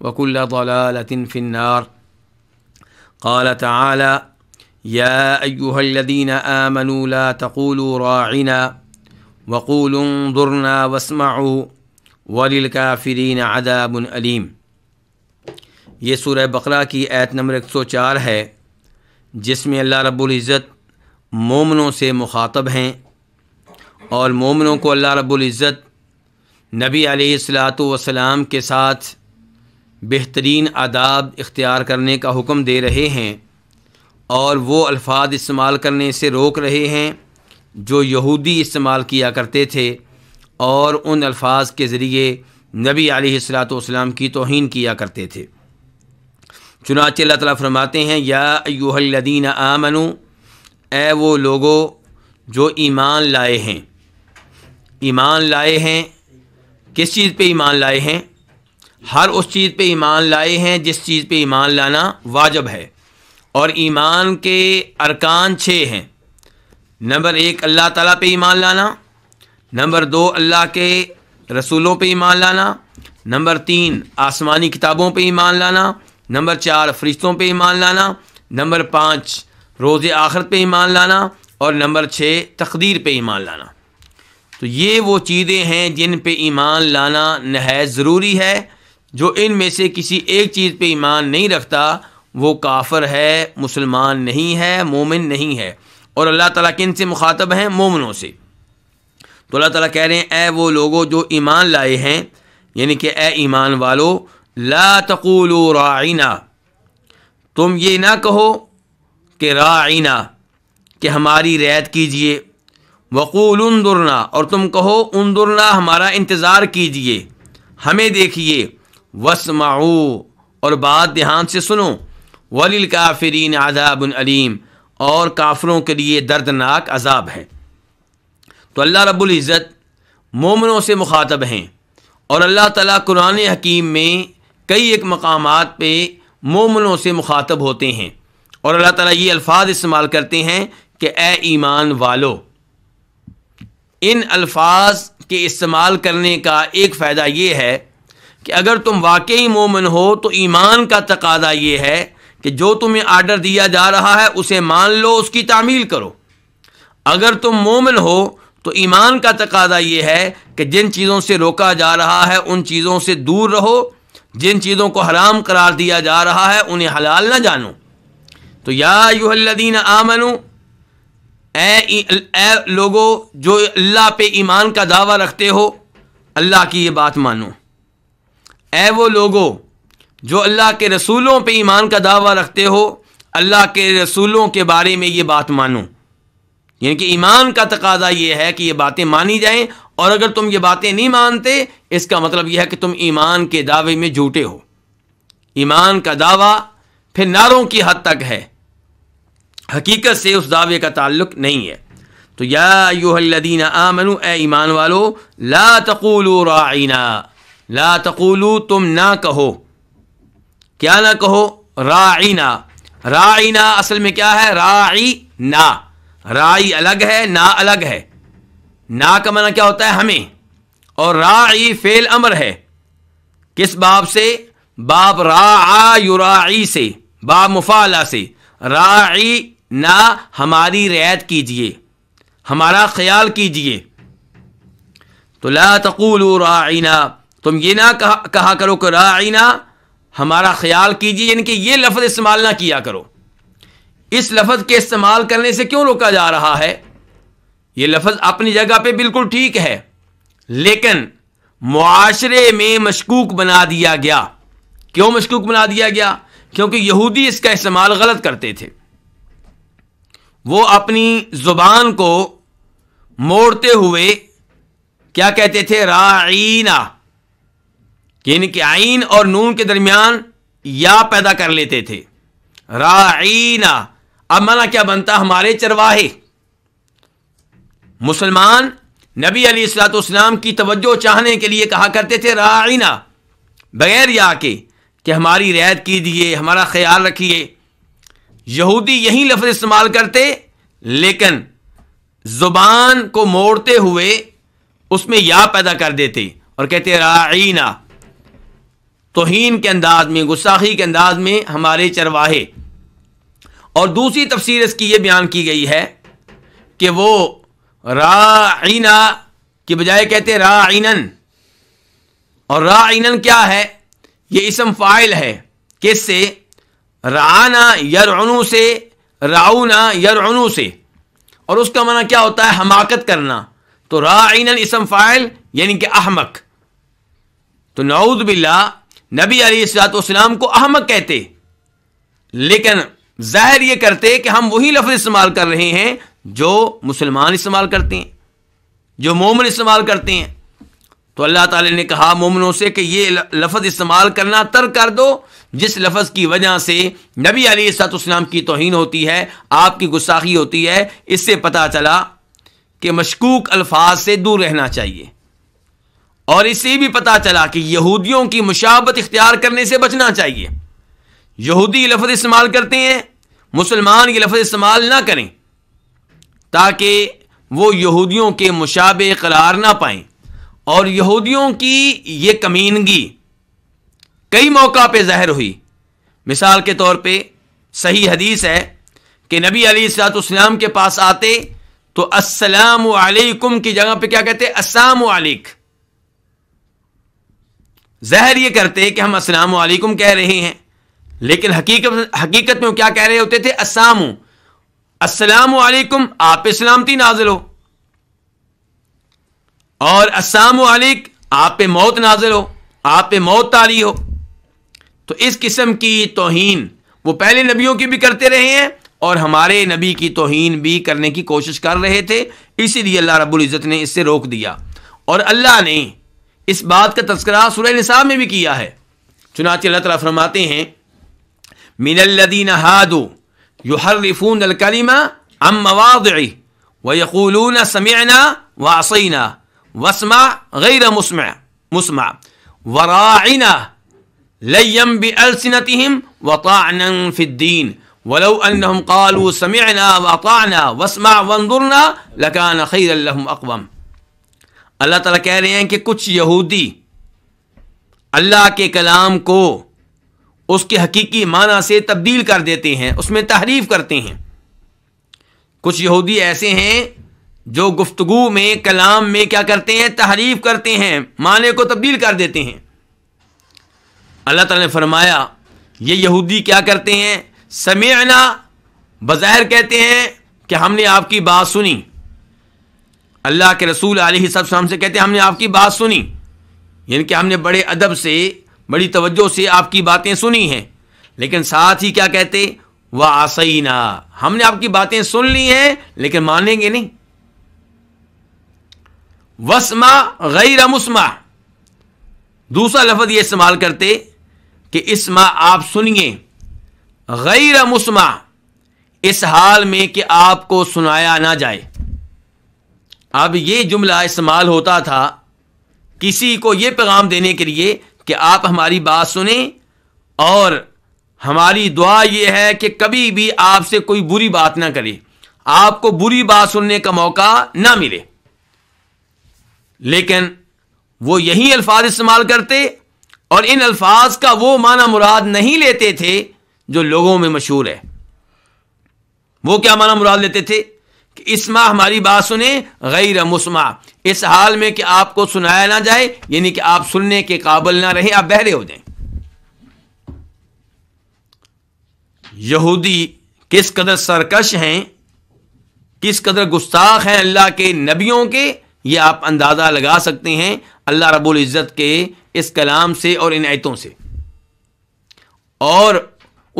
وكل ضلالة في النار قال تعالى يا أيها الذين آمنوا لا تقولوا راعنا وقولوا انظرنا واسمعوا وللكافرين عذاب أليم ये सूरह बकरा की आयत नंबर 104 رب العزت مومنوں سے مخاطب ہیں اور مومنوں کو اللہ رب العزت نبی علیہ السلاۃ वसलाम کے ساتھ बेहतरीन आदाब इख्तियार करने का हुक्म दे रहे हैं और वो अल्फाज इस्तेमाल करने से रोक रहे हैं जो यहूदी इस्तेमाल किया करते थे और उन अल्फाज के ज़रिए नबी आलतम की तोहन किया करते थे चुनाच अल्लाह ताली फरमाते हैं या यूहलदीन आमनु ए वो लोगो जो ईमान लाए हैं ईमान लाए हैं किस चीज़ पर ईमान लाए हैं हर उस चीज़ पे ईमान लाए हैं जिस चीज़ पे ईमान लाना वाजब है और ईमान के अरकान छः हैं नंबर एक अल्लाह ताला पे ईमान लाना नंबर दो अल्लाह के रसूलों पे ईमान लाना नंबर तीन आसमानी किताबों पे ईमान लाना नंबर चार फरिश्तों पे ईमान लाना नंबर पाँच रोज़ आखरत पे ईमान लाना और नंबर छः तकदीर पर ईमान लाना तो ये वो चीज़ें हैं जिन पर ईमान लाना नहायत ज़रूरी है जो इन में से किसी एक चीज़ पे ईमान नहीं रखता वो काफर है मुसलमान नहीं है मोमिन नहीं है और अल्लाह ताला किन से मुखातब हैं मोमिनों से तो अल्लाह ताला कह रहे हैं ए वो लोगो जो ईमान लाए हैं यानी कि ए ईमान वालो ला तकूल राइना तुम ये ना कहो कि राइना कि हमारी रैत कीजिए वक़ूल उन और तुम कहो उन दुरना हमारा इंतज़ार कीजिए हमें देखिए वसमाऊ और बात ध्यान से सुनो वलिल काफरीन आदाबन अलीम और काफरों के लिए दर्दनाक अजाब है तो अल्लाह रब्बुल इज़्ज़त मोमनों से मुखातब हैं और अल्लाह ताला कुरान हकीम में कई एक मकाम पे मोमनों से मुखातब होते हैं और अल्लाह ताला ये अल्फाज इस्तेमाल करते हैं कि ए ईमान वालो इन अल्फाज के इस्तेमाल करने का एक फ़ायदा ये है कि अगर तुम वाकई मोमिन हो तो ईमान का तकादा यह है कि जो तुम्हें आर्डर दिया जा रहा है उसे मान लो उसकी तामील करो अगर तुम मोमिन हो तो ईमान का तकादा यह है कि जिन चीज़ों से रोका जा रहा है उन चीज़ों से दूर रहो जिन चीज़ों को हराम करार दिया जा रहा है उन्हें हलाल ना जानो तो या यूहदीन आमनु ए, ए लोगो जो अल्लाह पे ईमान का दावा रखते हो अल्लाह की ये बात मानो ए वो लोगो जो अल्लाह के रसूलों पर ईमान का दावा रखते हो अल्लाह के रसूलों के बारे में ये बात मानो यानी कि ईमान का तकाजा यह है कि ये बातें मानी जाएं और अगर तुम ये बातें नहीं मानते इसका मतलब यह है कि तुम ईमान के दावे में झूठे हो ईमान का दावा फिर नारों की हद तक है हकीकत से उस दावे का ताल्लुक नहीं है तो या यूहदीन आमनु ए ईमान वालो ला तकूल राइना ला तकूलू तुम ना कहो क्या ना कहो राइना राइना असल में क्या है राई ना राई अलग है ना अलग है ना का माना क्या होता है हमें और राई फेल अमर है किस बाब से बाब रायुराई से बाब मुफाला से राई ना हमारी रियायत कीजिए हमारा ख्याल कीजिए तो ला तकूल राइना तुम ये ना कहा, कहा करो कि राइना हमारा ख्याल कीजिए यानी कि यह लफ्ज़ इस्तेमाल ना किया करो इस लफ्ज़ के इस्तेमाल करने से क्यों रोका जा रहा है यह लफ्ज़ अपनी जगह पर बिल्कुल ठीक है लेकिन मुआशरे में मशकूक बना दिया गया क्यों मशकूक बना दिया गया क्योंकि यहूदी इसका इस्तेमाल गलत करते थे वो अपनी ज़ुबान को मोड़ते हुए क्या कहते थे राइना कि इनके आइन और नून के दरमियान या पैदा कर लेते थे राइना अब माना क्या बनता हमारे चरवाहे मुसलमान नबी अली सलाम की तवज्जो चाहने के लिए कहा करते थे राइना बगैर या के कि हमारी रैत कीजिए हमारा ख्याल रखिए यहूदी यही लफ्ज़ इस्तेमाल करते लेकिन ज़ुबान को मोड़ते हुए उसमें या पैदा कर देते और कहते राइना तोहन के अंदाज में गुस्साखी के अंदाज में हमारे चरवाहे और दूसरी तफसीर इसकी यह बयान की गई है कि वो राइना की बजाय कहते राइनन और राइनन क्या है यह इसम फ़ाइल है किससे राना यरनु से राउना यरनु से और उसका मना क्या होता है हमाकत करना तो राइनन इसम फ़ाइल यानी कि अहमक तो नाउद बिल्ला नबी अलीसलाम को अहमक कहते लेकिन जाहिर यह करते कि हम वही लफ्ज़ इस्तेमाल कर रहे हैं जो मुसलमान इस्तेमाल करते हैं जो मोमन इस्तेमाल करते हैं तो अल्लाह ताला ने कहा मोमनों से कि ये लफ्ज़ इस्तेमाल करना तर्क कर दो जिस लफ्ज़ की वजह से नबी अलीसलाम की तोहन होती है आपकी गुस्साखी होती है इससे पता चला कि मशकूक अल्फाज से दूर रहना चाहिए और इससे भी पता चला कि यहूदियों की मुशाबत इख्तियार करने से बचना चाहिए यहूदी ये लफ्ज़ इस्तेमाल करते हैं मुसलमान ये लफ्ज़ इस्तेमाल ना करें ताकि वो यहूदियों के मुशाबे करार ना पाए और यहूदियों की ये कमीनगी कई मौका पे ज़ाहिर हुई मिसाल के तौर पे सही हदीस है कि नबी अली सलाम के पास आते तो अस्सलाम वालेकुम की जगह पे क्या कहते अस्सलाम वालेकुम जहर ये करते कि हम अस्सलाम वालेकुम कह रहे हैं लेकिन हकीकत हकीकत में क्या कह रहे होते थे अस्साम अस्सलाम वालेकुम आप सलामती नाजिल हो और अस्साम वालेक आप पे मौत नाजिल हो आप पे मौत तारी हो तो इस किस्म की तोहन वो पहले नबियों की भी करते रहे हैं और हमारे नबी की तोहन भी करने की कोशिश कर रहे थे इसीलिए अल्लाह रबुल्जत ने इससे रोक दिया और अल्लाह ने اس بات کا تذکرہ سورہ نصاب میں بھی کیا ہے چنانچہ اللہ تعالیٰ فرماتے ہیں من الذين هادوا يحرفون الكلمة عن مواضعه ويقولون سمعنا وعصينا واسمع غير مسمع مسمع وراعنا ليا بألسنتهم وطعنا في الدين ولو أنهم قالوا سمعنا وأطعنا واسمع وانظرنا لكان خيرا لهم أقوم अल्लाह तला कह रहे हैं कि कुछ यहूदी अल्लाह के कलाम को उसके हकीकी माना से तब्दील कर देते हैं उसमें तहरीफ करते हैं कुछ यहूदी ऐसे हैं जो गुफ्तु में कलाम में क्या करते हैं तहरीफ करते हैं माने को तब्दील कर देते हैं अल्लाह तला ने फरमाया ये यहूदी क्या करते हैं समेना बज़ाहिर कहते हैं कि हमने आपकी बात सुनी अल्लाह के रसूल आलम से हमसे कहते हैं हमने आपकी बात सुनी यानी कि हमने बड़े अदब से बड़ी तवज्जो से आपकी बातें सुनी हैं लेकिन साथ ही क्या कहते व आसई हमने आपकी बातें सुन ली हैं लेकिन मानेंगे नहीं वसमा गैर मुस्मा दूसरा लफज ये इस्तेमाल करते कि इसमा आप सुनिए गैर मुस्मा इस हाल में कि आपको सुनाया ना जाए अब ये जुमला इस्तेमाल होता था किसी को ये पैगाम देने के लिए कि आप हमारी बात सुने और हमारी दुआ ये है कि कभी भी आपसे कोई बुरी बात ना करे आपको बुरी बात सुनने का मौका ना मिले लेकिन वो यही अल्फाज इस्तेमाल करते और इन अल्फाज का वो माना मुराद नहीं लेते थे जो लोगों में मशहूर है वो क्या माना मुराद लेते थे इसमा हमारी बात सुने गैर मुस्मा इस हाल में कि आपको सुनाया ना जाए यानी कि आप सुनने के काबल ना रहें आप बहरे हो जाएं यहूदी किस कदर सरकश हैं किस कदर गुस्ताख हैं अल्लाह के नबियों के ये आप अंदाज़ा लगा सकते हैं अल्लाह रब्बुल इज़्ज़त के इस कलाम से और इन आयतों से और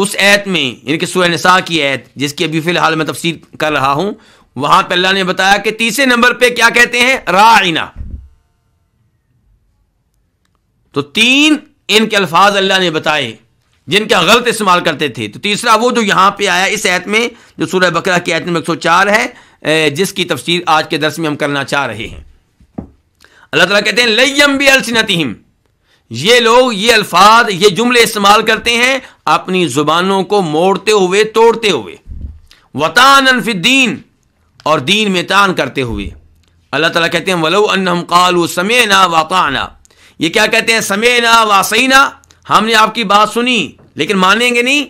उस ऐत में यानी कि सूर्य नसा की ऐत जिसकी अभी फ़िलहाल मैं तफसीर कर रहा हूं वहां पर तो अल्लाह ने बताया कि तीसरे नंबर पर क्या कहते हैं राइना तो तीन इनके अल्फाज अल्लाह ने बताए जिनका गलत इस्तेमाल करते थे तो तीसरा वो जो यहाँ पे आया इस ऐत में जो सूरह बकरा की ऐत नंबर एक सौ चार है जिसकी तफसीर आज के दर्श में हम करना चाह रहे हैं अल्लाह तला कहते हैं लयम भी अलसनतिम ये लोग ये अल्फाज ये जुमले इस्तेमाल करते हैं अपनी जुबानों को मोड़ते हुए तोड़ते हुए वतान फिद्दीन और दीन में तान करते हुए अल्लाह तला कहते हैं वलो अनहम कालू समय ना वाताना ये क्या कहते हैं समय ना वासईना हमने आपकी बात सुनी लेकिन मानेंगे नहीं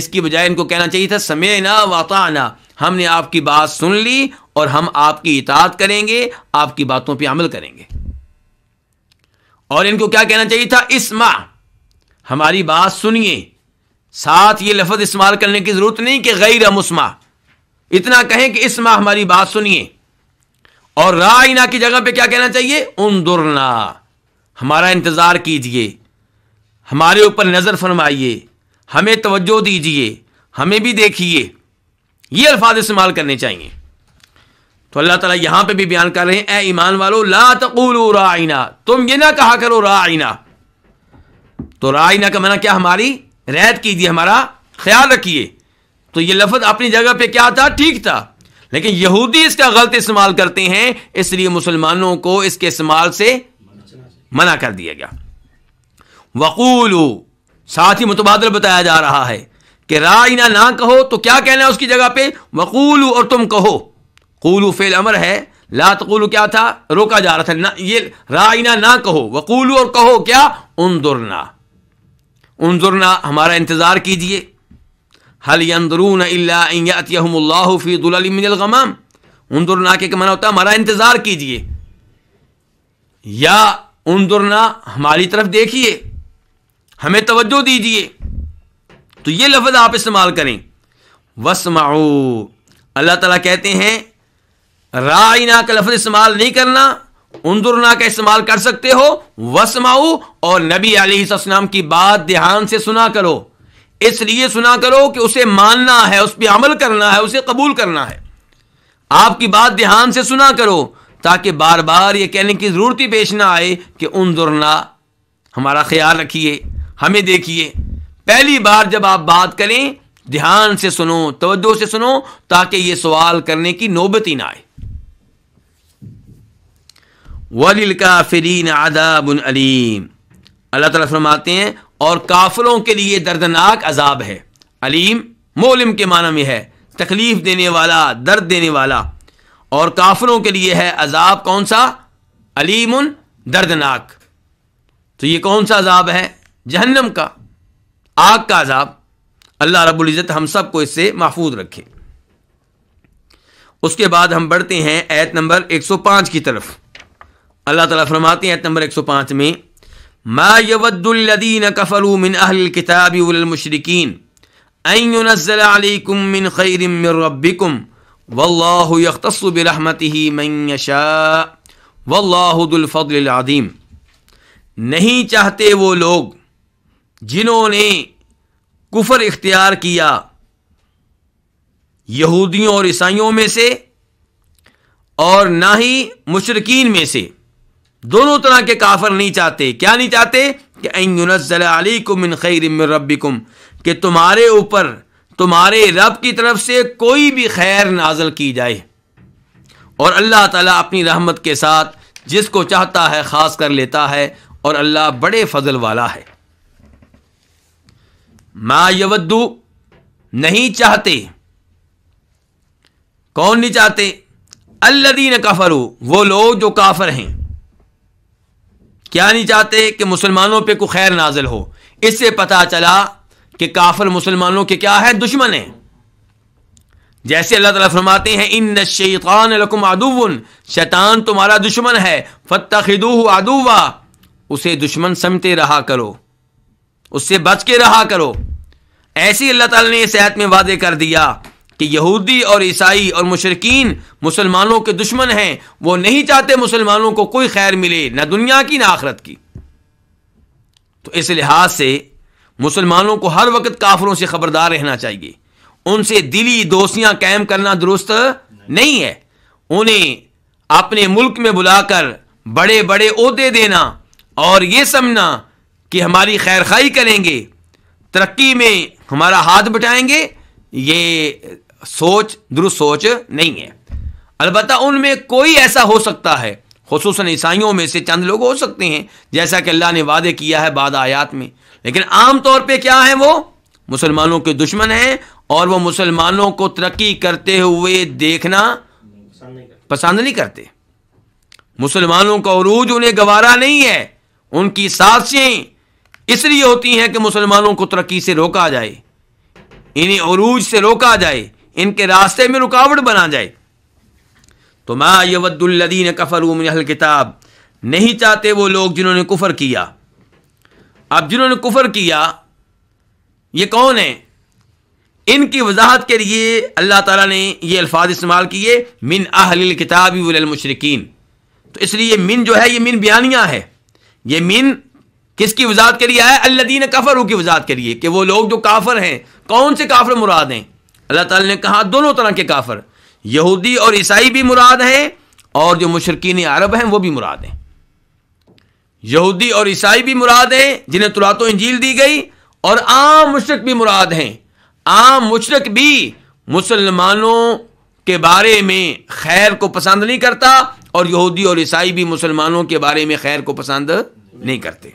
इसकी बजाय इनको कहना चाहिए था समय ना वाताना हमने आपकी बात सुन ली और हम आपकी इतात करेंगे आपकी बातों पर अमल करेंगे और इनको क्या कहना चाहिए था इसमा हमारी बात सुनिए साथ ये लफज इस्तेमाल करने की ज़रूरत नहीं कि गैर मुस्मा इतना कहें कि इस माह हमारी बात सुनिए और रायना की जगह पे क्या कहना चाहिए उन्दुरना हमारा इंतज़ार कीजिए हमारे ऊपर नज़र फरमाइए हमें तवज्जो दीजिए हमें भी देखिए ये अल्फाज इस्तेमाल करने चाहिए तो अल्लाह ताला यहां पे भी बयान कर रहे हैं ए ईमान वालो ला तकूल राइना तुम ये ना कहा करो राइना तो राइना का मना क्या हमारी रहत कीजिए हमारा ख्याल रखिए तो ये लफ्ज अपनी जगह पे क्या था ठीक था लेकिन यहूदी इसका गलत इस्तेमाल करते हैं इसलिए मुसलमानों को इसके इस्तेमाल से मना कर दिया गया वकूल साथ ही मुतबादल बताया जा रहा है कि रायना ना कहो तो क्या कहना है उसकी जगह पे वकूल और तुम कहो कूलू फेल अमर है कुलू क्या था रोका जा रहा था ना ये राइना ना कहो वकूलू और कहो क्या उन दुरना हमारा इंतज़ार कीजिए हल यंदरून फ़ी दुलगमाम उन्दुरना के माना होता है हमारा इंतज़ार कीजिए या उन्दुरना हमारी तरफ देखिए हमें तवज्जो दीजिए तो ये लफ्ज़ आप इस्तेमाल करें वसमाओ अल्लाह ताला कहते हैं राइना का लफ्ज़ इस्तेमाल नहीं करना उन्दुरना का इस्तेमाल कर सकते हो वसमाओ और नबी अली की बात ध्यान से सुना करो इसलिए सुना करो कि उसे मानना है उस पर अमल करना है उसे कबूल करना है आपकी बात ध्यान से सुना करो ताकि बार बार ये कहने की ज़रूरत ही पेश ना आए कि उन दुरना हमारा ख्याल रखिए हमें देखिए पहली बार जब आप बात करें ध्यान से सुनो तवज्जो से सुनो ताकि ये सवाल करने की नौबत ही ना आए वलिल काफरीन आदाब अलीम अल्लाह ताला फरमाते हैं और काफिलों के लिए दर्दनाक अजाब है अलीम मोलम के माना में है तकलीफ़ देने वाला दर्द देने वाला और काफलों के लिए है अजाब कौन सा अलीम दर्दनाक तो ये कौन सा अजाब है जहन्नम का आग का अजाब अल्लाह रबुल्ज़त हम सब को इससे महफूज रखे उसके बाद हम बढ़ते हैं ऐत नंबर 105 की तरफ अल्लाह ताला फरमाते हैं ऐत नंबर 105 में मायवद्दीन कफलू मिन अहल किताबी उलमशरकिन अनज़लकुम मिन खैरम रब्बिकुम वल्लाहु यख्तसबिरहमती मैशा वल्लाहुदुल्फ़लआदीम नहीं चाहते वो लोग जिन्होंने कुफर इख्तियार किया यहूदियों और ईसाइयों में से और ना ही मुशरकिन में से दोनों तरह के काफर नहीं चाहते क्या नहीं चाहते कि अनजलिकुम खैरम के तुम्हारे ऊपर तुम्हारे रब की तरफ से कोई भी खैर नाजल की जाए और अल्लाह तला अपनी रहमत के साथ जिसको चाहता है ख़ास कर लेता है और अल्लाह बड़े फजल वाला है मा यवद्दू नहीं चाहते कौन नहीं चाहते अल्लादीन काफरू वो लोग जो काफर हैं क्या नहीं चाहते कि मुसलमानों पर को खैर नाजिल हो इससे पता चला कि काफिर मुसलमानों के क्या है दुश्मन है जैसे अल्लाह ताला फरमाते हैं इन शैतान लकुम आदुवन शैतान तुम्हारा दुश्मन है फत्ता खिदूह आदुवा उसे दुश्मन समझते रहा करो उससे बच के रहा करो ऐसी अल्लाह ताला ने इस आयत में वादे कर दिया कि यहूदी और ईसाई और मुशरकिन मुसलमानों के दुश्मन हैं वो नहीं चाहते मुसलमानों को कोई खैर मिले ना दुनिया की ना आखरत की तो इस लिहाज से मुसलमानों को हर वक्त काफरों से खबरदार रहना चाहिए उनसे दिली दोस्तियां कायम करना दुरुस्त नहीं है उन्हें अपने मुल्क में बुलाकर बड़े बड़े अहदे देना और ये समझना कि हमारी खैर खाई करेंगे तरक्की में हमारा हाथ बटाएंगे ये सोच दुरुस्त सोच नहीं है अलबत् उनमें कोई ऐसा हो सकता है खसूस ईसाइयों में से चंद लोग हो सकते हैं जैसा कि अल्लाह ने वादे किया है बाद आयात में लेकिन आम तौर पे क्या है वो मुसलमानों के दुश्मन हैं और वह मुसलमानों को तरक्की करते हुए देखना पसंद नहीं करते मुसलमानों का अरूज उन्हें गवारा नहीं है उनकी साजिशें इसलिए होती हैं कि मुसलमानों को तरक्की से रोका जाए इन्हें अरूज से रोका जाए इनके रास्ते में रुकावट बना जाए तो मा कफ़र कफर किताब नहीं चाहते वो लोग जिन्होंने कुफर किया अब जिन्होंने कुफर किया ये कौन है इनकी वजाहत के लिए अल्लाह तला ने यह अल्फाज इस्तेमाल किए मिन अहल किताबी वलमशरकिन तो इसलिए मिन जो है ये मिन बयानिया है ये मिन किसकी वजाहत के लिए है अल्लादीन कफर की वजाहत के लिए कि वो लोग जो काफर हैं कौन से काफर मुराद हैं अल्लाह ताला ने कहा दोनों तरह के काफर यहूदी और ईसाई भी मुराद हैं और जो मुशरकिन अरब हैं वो भी मुराद हैं यहूदी और ईसाई भी मुराद हैं जिन्हें तुरात इंजील दी गई और आम मुशरक भी मुराद हैं आम मुशरक भी मुसलमानों के बारे में खैर को पसंद नहीं करता और यहूदी और ईसाई भी मुसलमानों के बारे में खैर को पसंद नहीं करते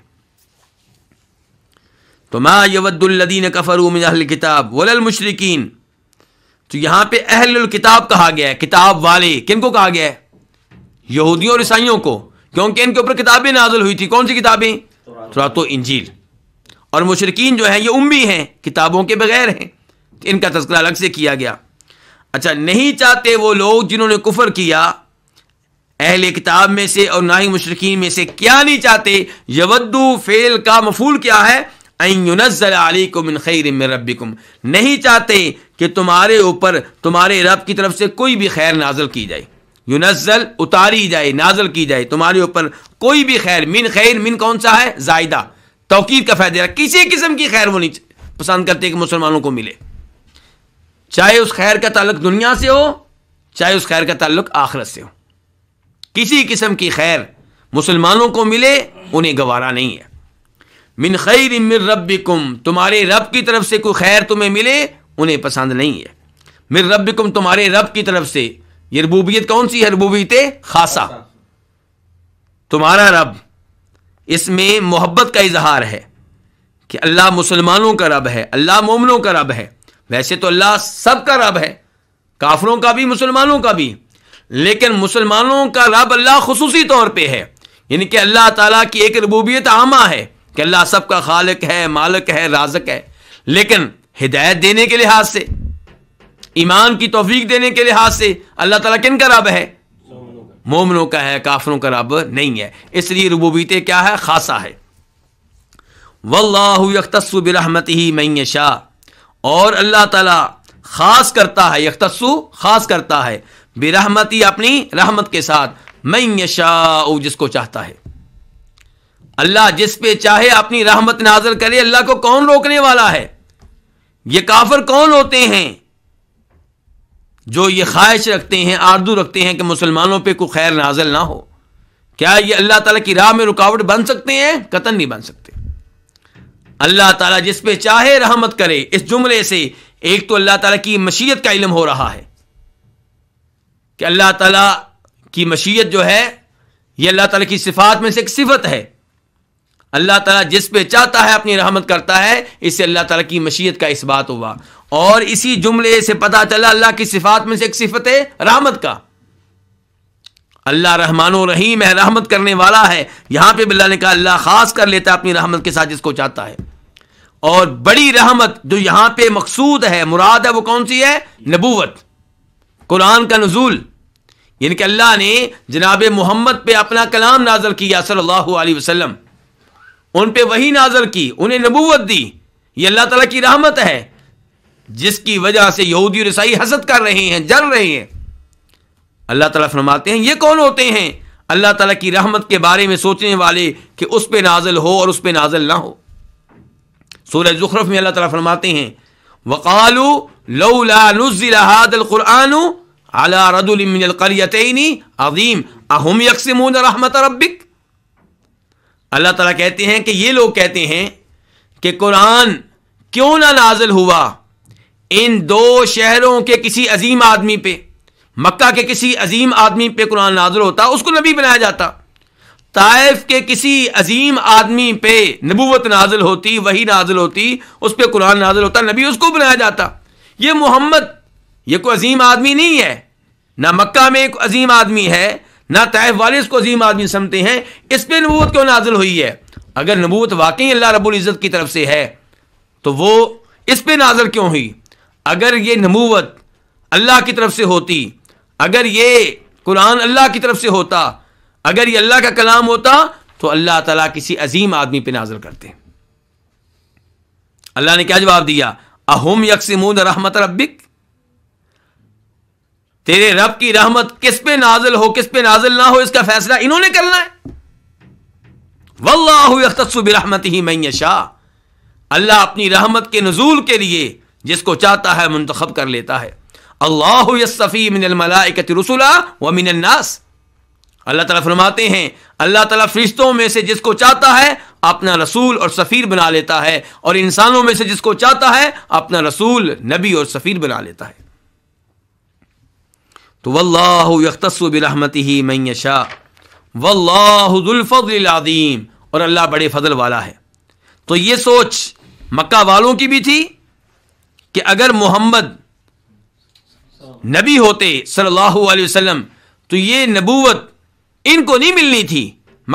तो मा यवद्दीन कफर मिनल किताब वलल मुशरकिन तो यहां पे अहल किताब कहा गया है किताब वाले किन को कहा गया है यहूदियों और ईसाइयों को क्योंकि इनके ऊपर किताबें नाजल हुई थी कौन सी किताबें थोड़ा तो इंजील और मुशरकिन जो है ये उम्मी हैं किताबों के बगैर हैं तो इनका तस्करा अलग से किया गया अच्छा नहीं चाहते वो लोग जिन्होंने कुफर किया अहल किताब में से और ना ही मुशरकिन में से क्या नहीं चाहते यवदू फेल का मफूल क्या है नहीं चाहते कि तुम्हारे ऊपर तुम्हारे रब की तरफ से कोई भी खैर नाजल की जाए यूनज़ल उतारी जाए नाजल की जाए तुम्हारे ऊपर कोई भी खैर मिन खैर मिन कौन सा है जायदा तोकीर का फायदा किसी किस्म की खैर वो नहीं पसंद करते कि मुसलमानों को मिले चाहे उस खैर का ताल्लुक दुनिया से हो चाहे उस खैर का ताल्लुक आखरत से हो किसी किस्म की खैर मुसलमानों को मिले उन्हें गवारा नहीं है मिन खैर मिर कुम तुम्हारे रब की तरफ से कोई खैर तुम्हें मिले उन्हें पसंद नहीं है मिर रब्बिकुम तुम्हारे रब की तरफ से ये रबूबियत कौन सी है रबूबियत खासा तुम्हारा रब इसमें मोहब्बत का इजहार है कि अल्लाह मुसलमानों का रब है अल्लाह मोमनों का रब है वैसे तो अल्लाह सब का रब है काफरों का भी मुसलमानों का भी लेकिन मुसलमानों का रब अल्लाह खसूसी तौर पर है यानी कि अल्लाह ताला की एक रबूबियत आमा है कि अल्लाह सबका खालिक है मालिक है राजक है लेकिन हिदायत देने के लिहाज से ईमान की तोफीक देने के लिहाज से अल्लाह तला किन का रब है मोमनों का है काफरों का रब नहीं है इसलिए रुबोबीते क्या है खासा है वल्लाह बिरहमत ही मैं शाह और अल्लाह तला खास करता है यख्तसु खास करता है बिरहमती अपनी रहमत के साथ मैं शाह जिसको चाहता है अल्लाह जिस पे चाहे अपनी रहमत नाजर करे अल्लाह को कौन रोकने वाला है ये काफर कौन होते हैं जो ये ख्वाहिश रखते हैं आर्दू रखते हैं कि मुसलमानों पर कोई खैर नाजल ना हो क्या ये अल्लाह तला की राह में रुकावट बन सकते हैं कतन नहीं बन सकते अल्लाह तला जिस पे चाहे रहमत करे इस जुमरे से एक तो अल्लाह ताला की मशीयत का इलम हो रहा है कि अल्लाह तला की मशीयत जो है यह अल्लाह ताला की सिफात में से एक सिफत है अल्लाह तला जिस पे चाहता है अपनी रहमत करता है इससे अल्लाह तला की मशीत का इस बात हुआ और इसी जुमले से पता चला अल्लाह की सिफात में से एक सिफत है रहमत का अल्लाह रहमान रहीम है रहमत करने वाला है यहां पर बिल्ला ने कहा अल्लाह खास कर लेता है अपनी रहमत के साथ जिसको चाहता है और बड़ी रहमत जो यहां पर मकसूद है मुराद है वो कौन सी है नबूवत कुरान का नजूल यानी कि अल्लाह ने जनाब मोहम्मद पर अपना कलाम नाजर किया सल्लल्लाहु अलैहि उन पे वही नाजल की उन्हें नबूवत दी ये अल्लाह तला की राहमत है जिसकी वजह से यहूदी रसाई हसद कर रहे हैं जल रहे हैं अल्लाह ताला फरमाते हैं ये कौन होते हैं अल्लाह तला की रहमत के बारे में सोचने वाले कि उस पर नाजल हो और उस पर नाजल ना हो सूरज जुखरफ में अल्लाह तला फरमाते हैं वकालू लउलादुलकुरान अला रदुलमिनकरीतनी अजीम अहम यकसमून रहमत रबिक अल्लाह तला कहते हैं कि ये लोग कहते हैं कि कुरान क्यों ना नाजल हुआ इन दो शहरों के किसी अजीम आदमी पे मक्का के किसी अजीम आदमी पे कुरान नाजल होता उसको नबी बनाया जाता ताइफ के किसी अजीम आदमी पे नबूवत नाजिल होती वही नाजल होती उस पर कुरान नाजल होता नबी उसको बनाया जाता ये मोहम्मद ये कोई अजीम आदमी नहीं है ना मक्का में एक अजीम आदमी है ना तयफ वाले इसको अजीम आदमी समझते हैं इस पर नबूत क्यों नाजिल हुई है अगर नबूत वाकई अल्लाह रबुल्ज़त की तरफ से है तो वो इस पर नाजर क्यों हुई अगर ये नबूवत अल्लाह की तरफ से होती अगर ये कुरान अल्लाह की तरफ से होता अगर ये अल्लाह का कलाम होता तो अल्लाह तला किसी अजीम आदमी पर नाजर करते अल्लाह ने क्या जवाब दिया अहम यकसमून रहमत रबिक तेरे रब की रहमत किस पे नाजिल हो किस पे नाजिल ना हो इसका फैसला इन्होंने करना है वल्लाहमत ही मैं शाह अल्लाह अपनी रहमत के नजूल के लिए जिसको चाहता है मंतखब कर लेता है अल्लाह सफ़ी मिनमलाकत रसुला व मिनन्नास अल्लाह तला फरमाते हैं अल्लाह ताला फरिश्तों में से जिसको चाहता है अपना रसूल और सफ़ीर बना लेता है और इंसानों में से जिसको चाहता है अपना रसूल नबी और सफ़ीर बना लेता है तो वल्लाख्तसबिलहमती ही मैशा वल्लाफलादीम और अल्लाह बड़े फजल वाला है तो ये सोच मक्का वालों की भी थी कि अगर मोहम्मद नबी होते सल्लल्लाहु अलैहि वसल्लम तो ये नबूवत इनको नहीं मिलनी थी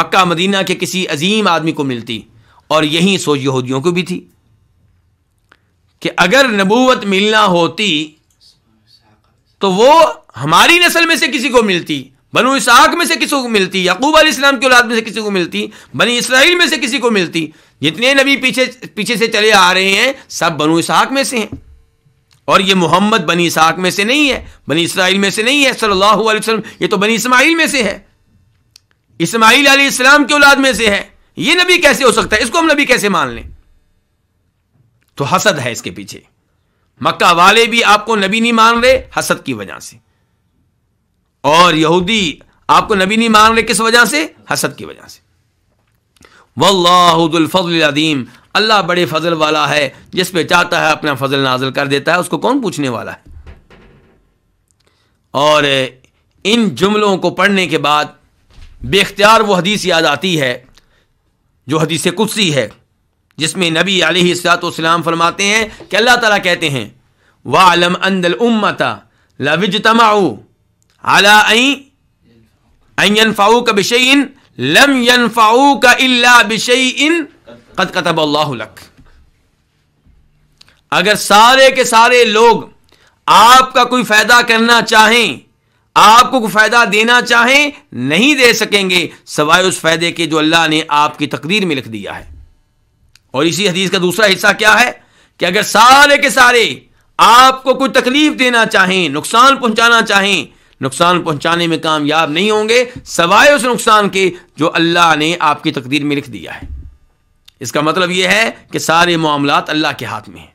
मक्का मदीना के किसी अजीम आदमी को मिलती और यही सोच यहूदियों को भी थी कि अगर नबूवत मिलना होती तो वो हमारी नस्ल में से किसी को मिलती बनो इसहाक में से किसी को मिलती यकूब इस्लाम की औलाद में से किसी को मिलती बनी इसराइल में से किसी को मिलती जितने नबी पीछे पीछे से चले आ रहे हैं सब बनो इसहाक में से हैं और ये मोहम्मद बनी इसहाक में से नहीं है बनी इसराइल में से नहीं है सल्लल्लाहु अलैहि वसल्लम ये तो बनी इस्माइल में से है इस्माइल अलैहिस्सलाम के औलाद में से है ये नबी कैसे हो सकता है इसको हम नबी कैसे मान लें तो हसद है इसके पीछे मक्का वाले भी आपको नबी नहीं मान रहे हसद की वजह से और यहूदी आपको नबी नहीं मान रहे किस वजह से हसद की वजह से वल्लाफलीम अल्लाह बड़े फजल वाला है जिस पे चाहता है अपना फजल नाजल कर देता है उसको कौन पूछने वाला है और इन जुमलों को पढ़ने के बाद बेख्तियार वो हदीस याद आती है जो हदीस कुदसी है जिसमें नबी आलतम फरमाते हैं कि अल्लाह तला कहते हैं वालम अंदल उम्मता लविज तमाऊ फाऊ का बिशई इन लम का अगर सारे के सारे लोग आपका कोई फायदा करना चाहें आपको कोई फायदा देना चाहें नहीं दे सकेंगे सवाए उस फायदे के जो अल्लाह ने आपकी तकदीर में लिख दिया है और इसी हदीस का दूसरा हिस्सा क्या है कि अगर सारे के सारे आपको कोई तकलीफ देना चाहें नुकसान पहुंचाना चाहें नुकसान पहुंचाने में कामयाब नहीं होंगे सवाए उस नुकसान के जो अल्लाह ने आपकी तकदीर में लिख दिया है इसका मतलब यह है कि सारे मामला अल्लाह के हाथ में हैं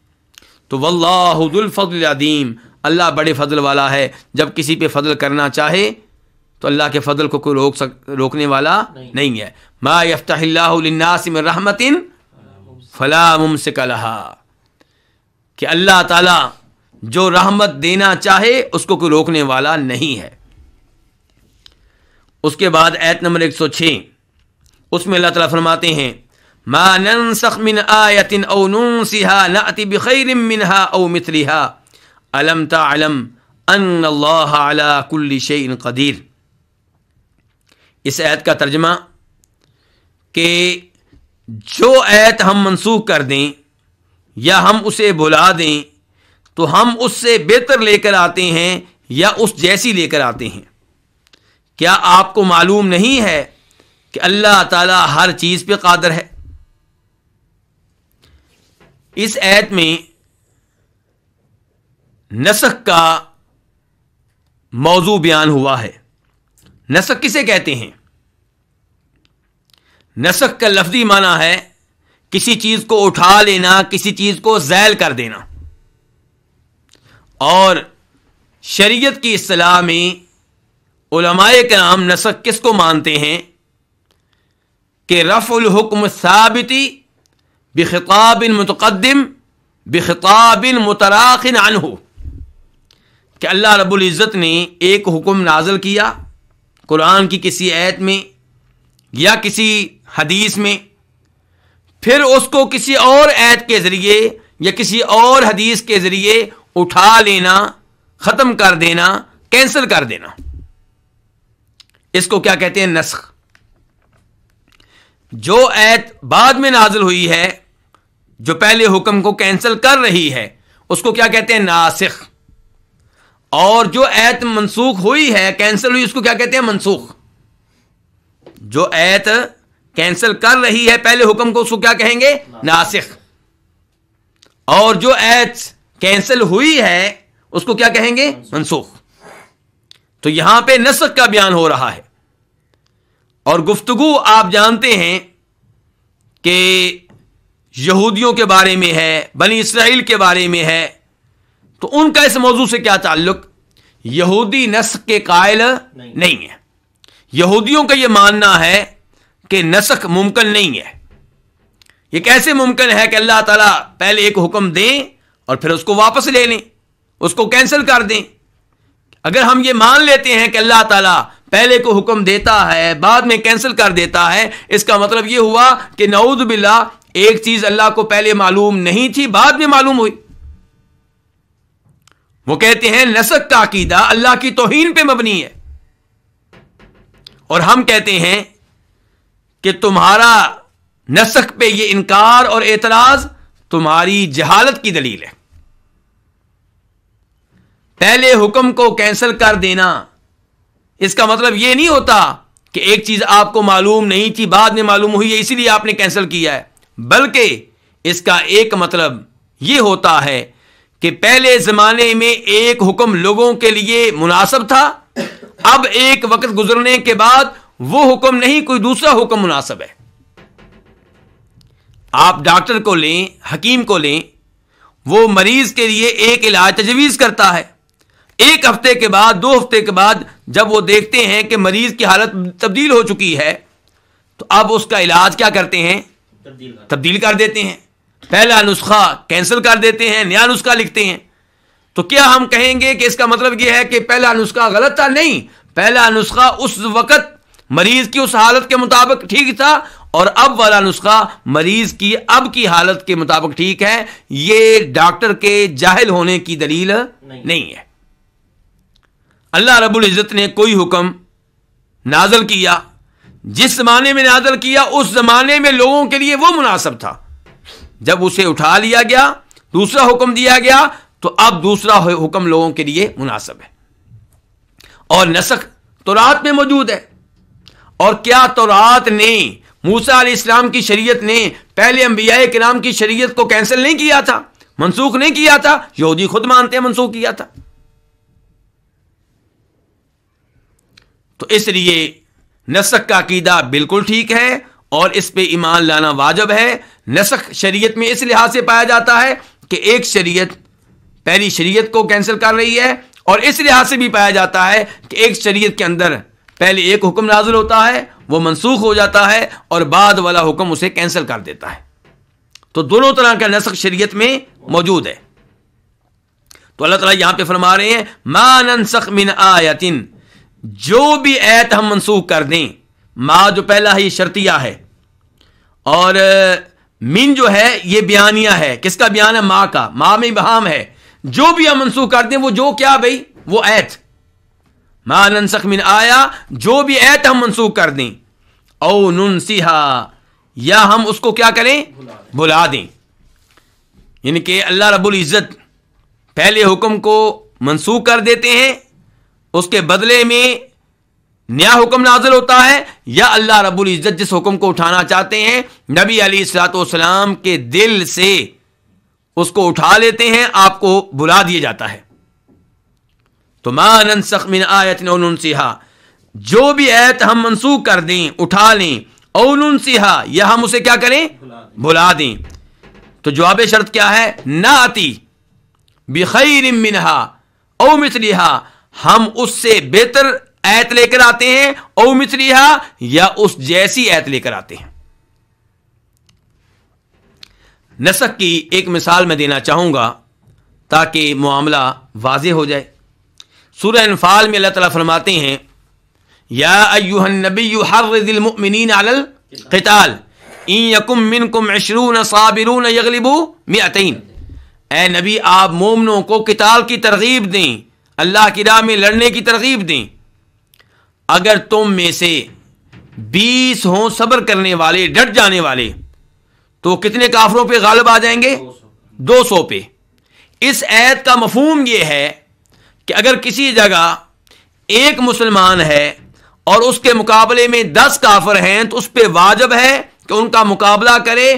तो वल्लाफजीम अल्लाह बड़े फजल वाला है जब किसी पर फजल करना चाहे तो अल्लाह के फजल को कोई रोक सक रोकने वाला नहीं, नहीं है मा यफ्तासिम रहमतिन फ़ला मुमसिकलहा कि अल्लाह ताला जो रहमत देना चाहे उसको कोई रोकने वाला नहीं है उसके बाद ऐत नंबर 106 उसमें अल्लाह तला फरमाते हैं मा ननसख मिन आयतिन औ नूसिहा नअति बखैरिम इस ऐत का तर्जमा के जो ऐत हम मनसूख कर दें या हम उसे भुला दें तो हम उससे बेहतर लेकर आते हैं या उस जैसी लेकर आते हैं क्या आपको मालूम नहीं है कि अल्लाह ताला हर चीज़ पे कादर है इस ऐत में नसख का मौजू बयान हुआ है नसक किसे कहते हैं नसख का लफ्जी माना है किसी चीज़ को उठा लेना किसी चीज़ को जैल कर देना और शरीयत की असलाह में उलमाए नाम नसक किस को मानते हैं कि रफ़ुल्हुक्म साबिती बखताबिन मतकदम बखताबिन अन हो कि अल्लाह रबुल्ज़त ने एक हुक्म नाजल किया कुरान की किसी ऐत में या किसी हदीस में फिर उसको किसी और ऐत के ज़रिए या किसी और हदीस के ज़रिए उठा लेना खत्म कर देना कैंसिल कर देना इसको क्या कहते हैं नस्ख जो ऐत बाद में नाजिल हुई है जो पहले हुक्म को कैंसिल कर रही है उसको क्या कहते हैं नासिख और जो ऐत मनसूख हुई है कैंसिल हुई उसको क्या कहते हैं मनसूख जो ऐत कैंसिल कर रही है पहले हुक्म को उसको क्या कहेंगे नासिख और जो ऐत कैंसिल हुई है उसको क्या कहेंगे मनसूख तो यहां पे नस्क का बयान हो रहा है और गुफ्तगु आप जानते हैं कि यहूदियों के बारे में है बनी इसराइल के बारे में है तो उनका इस मौजू से क्या ताल्लुक यहूदी नस्क के कायल नहीं, नहीं है यहूदियों का यह मानना है कि नस्क मुमकिन नहीं है यह कैसे मुमकिन है कि अल्लाह ताला पहले एक हुक्म दें और फिर उसको वापस ले लें उसको कैंसिल कर दें अगर हम ये मान लेते हैं कि अल्लाह ताला पहले को हुक्म देता है बाद में कैंसिल कर देता है इसका मतलब ये हुआ कि नऊद बिल्ला एक चीज अल्लाह को पहले मालूम नहीं थी बाद में मालूम हुई वो कहते हैं नसक का अकीदा अल्लाह की तोहन पे मबनी है और हम कहते हैं कि तुम्हारा नसक पे ये इनकार और एतराज तुम्हारी जहालत की दलील है पहले हुक्म को कैंसिल कर देना इसका मतलब यह नहीं होता कि एक चीज आपको मालूम नहीं थी बाद में मालूम हुई है इसीलिए आपने कैंसिल किया है बल्कि इसका एक मतलब यह होता है कि पहले जमाने में एक हुक्म लोगों के लिए मुनासिब था अब एक वक्त गुजरने के बाद वो हुक्म नहीं कोई दूसरा हुक्म मुनासब है आप डॉक्टर को लें हकीम को लें वो मरीज के लिए एक इलाज तजवीज़ करता है एक हफ्ते के बाद दो हफ्ते के बाद जब वो देखते हैं कि मरीज की हालत तब्दील हो चुकी है तो अब उसका इलाज क्या करते हैं तब्दील कर, देते हैं पहला नुस्खा कैंसिल कर देते हैं नया नुस्खा लिखते हैं तो क्या हम कहेंगे कि इसका मतलब यह है कि पहला नुस्खा गलत था नहीं पहला नुस्खा उस वक़्त मरीज की उस हालत के मुताबिक ठीक था और अब वाला नुस्खा मरीज की अब की हालत के मुताबिक ठीक है यह डॉक्टर के जाहिल होने की दलील नहीं, नहीं है अल्लाह रब्बुल इज़्ज़त ने कोई हुक्म नाजल किया जिस ज़माने में नाजल किया उस ज़माने में लोगों के लिए वो मुनासब था जब उसे उठा लिया गया दूसरा हुक्म दिया गया तो अब दूसरा हुक्म लोगों के लिए मुनासब है और नसक तोरात में मौजूद है और क्या तोरात ने मूसा इस्लाम की शरीयत ने पहले अम्बिया के की शरीयत को कैंसिल नहीं किया था मनसूख नहीं किया था यहूदी खुद मानते हैं मनसूख किया था तो इसलिए नसक का अकीदा बिल्कुल ठीक है और इस पे ईमान लाना वाजब है नसक शरीयत में इस लिहाज से पाया जाता है कि एक शरीयत पहली शरीयत को कैंसिल कर रही है और इस लिहाज से भी पाया जाता है कि एक शरीयत के अंदर पहले एक हुक्म नाजिल होता है वो मनसूख हो जाता है और बाद वाला हुक्म उसे कैंसिल कर देता है तो दोनों तरह का नसक शरीयत में मौजूद है तो अल्लाह ताला यहां पे फरमा रहे हैं मा नसख मिन आयतिन जो भी ऐत हम मनसूख कर दें मा जो पहला है ये शर्तिया है और मिन जो है ये बयानिया है किसका बयान है माँ का माँ में बहाम है जो भी हम मनसूख कर दें वो जो क्या भाई वो ऐत मा ननसख मिन आया जो भी ऐत हम मनसूख कर दें ओ सिहा या हम उसको क्या करें भुला दें यानी कि अल्लाह रबुल इज़्ज़त पहले हुक्म को मनसूख कर देते हैं उसके बदले में नया हुक्म नाजिल होता है या अल्लाह रब्बुल इज़्ज़त जिस हुक्म को उठाना चाहते हैं नबी अली सलाम के दिल से उसको उठा लेते हैं आपको बुला दिया जाता है तो मानन सखमिन आयत नसिहा जो भी आयत हम मनसूख कर दें उठा लें और सिहा या हम उसे क्या करें बुला दें तो जवाब शर्त क्या है ना आती बिखैर मिनहा ओ मिसलिहा हम उससे बेहतर ऐत लेकर आते हैं औ मिसलिहा या उस जैसी ऐत लेकर आते हैं नसक की एक मिसाल मैं देना चाहूंगा ताकि मामला वाज हो जाए सूर्य अनफाल में अल्लाह तला फरमाते हैं या अयुहन नबी हरमिन अलकताल इन यकुम मिन कुम अशरून साबिरून यगलिबू मियातीन ए नबी आप मोमनों को किताल की तरगीब दें अल्लाह की राह में लड़ने की तरकीब दी अगर तुम में से बीस हो सब्र करने वाले डट जाने वाले तो कितने काफरों पर गालब आ जाएंगे दो सौ पे इस ऐत का मफहम यह है कि अगर किसी जगह एक मुसलमान है और उसके मुकाबले में दस काफर हैं तो उस पर वाजब है कि उनका मुकाबला करे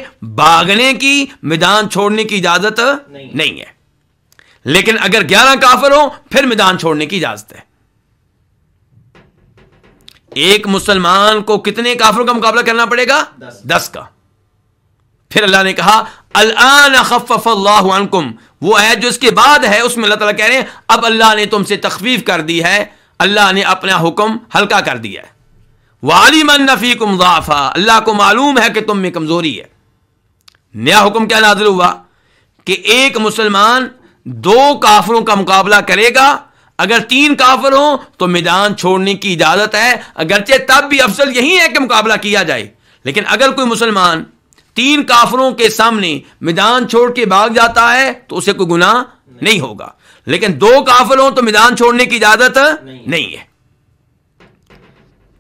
भागने की मैदान छोड़ने की इजाज़त नहीं है लेकिन अगर ग्यारह काफिर हो फिर मैदान छोड़ने की इजाजत है एक मुसलमान को कितने काफिरों का मुकाबला करना पड़ेगा दस, दस का फिर अल्लाह ने कहा अल्लाह वो आयत जो इसके बाद है उसमें अल्लाह तला कह रहे हैं अब अल्लाह ने तुमसे तकफीफ कर दी है अल्लाह ने अपना हुक्म हल्का कर दिया है वालिमन नफ़ीकुम दाफा अल्लाह को मालूम है कि तुम में कमज़ोरी है नया हुक्म क्या नाजिल हुआ कि एक मुसलमान दो काफरों का मुकाबला करेगा अगर तीन काफर हो तो मैदान छोड़ने की इजाजत है अगरचे तब भी अफसल यही है कि मुकाबला किया जाए लेकिन अगर कोई मुसलमान तीन काफरों के सामने मैदान छोड़ के भाग जाता है तो उसे कोई गुना नहीं, नहीं होगा लेकिन दो काफर हो तो मैदान छोड़ने की इजाजत नहीं।, नहीं है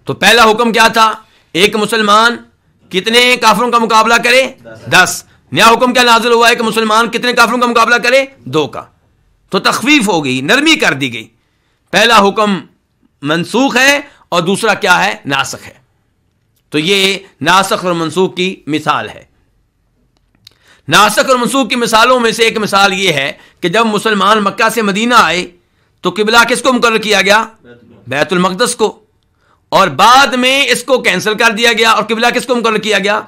तो पहला हुक्म क्या था एक मुसलमान कितने काफरों का मुकाबला करे दस, दस। नया हुक्म क्या नाजिल हुआ है कि मुसलमान कितने काफिलों का मुकाबला करे दो का तो तखफीफ हो गई नरमी कर दी गई पहला हुक्म मनसूख है और दूसरा क्या है नासख है तो ये नासख और मनसूख की मिसाल है नासक और मनसूख की मिसालों में से एक मिसाल ये है कि जब मुसलमान मक्का से मदीना आए तो किबला किसको मुकर किया गया बैतुलमकदस को और बाद में इसको कैंसिल कर दिया गया और किबला किसको मुकर किया गया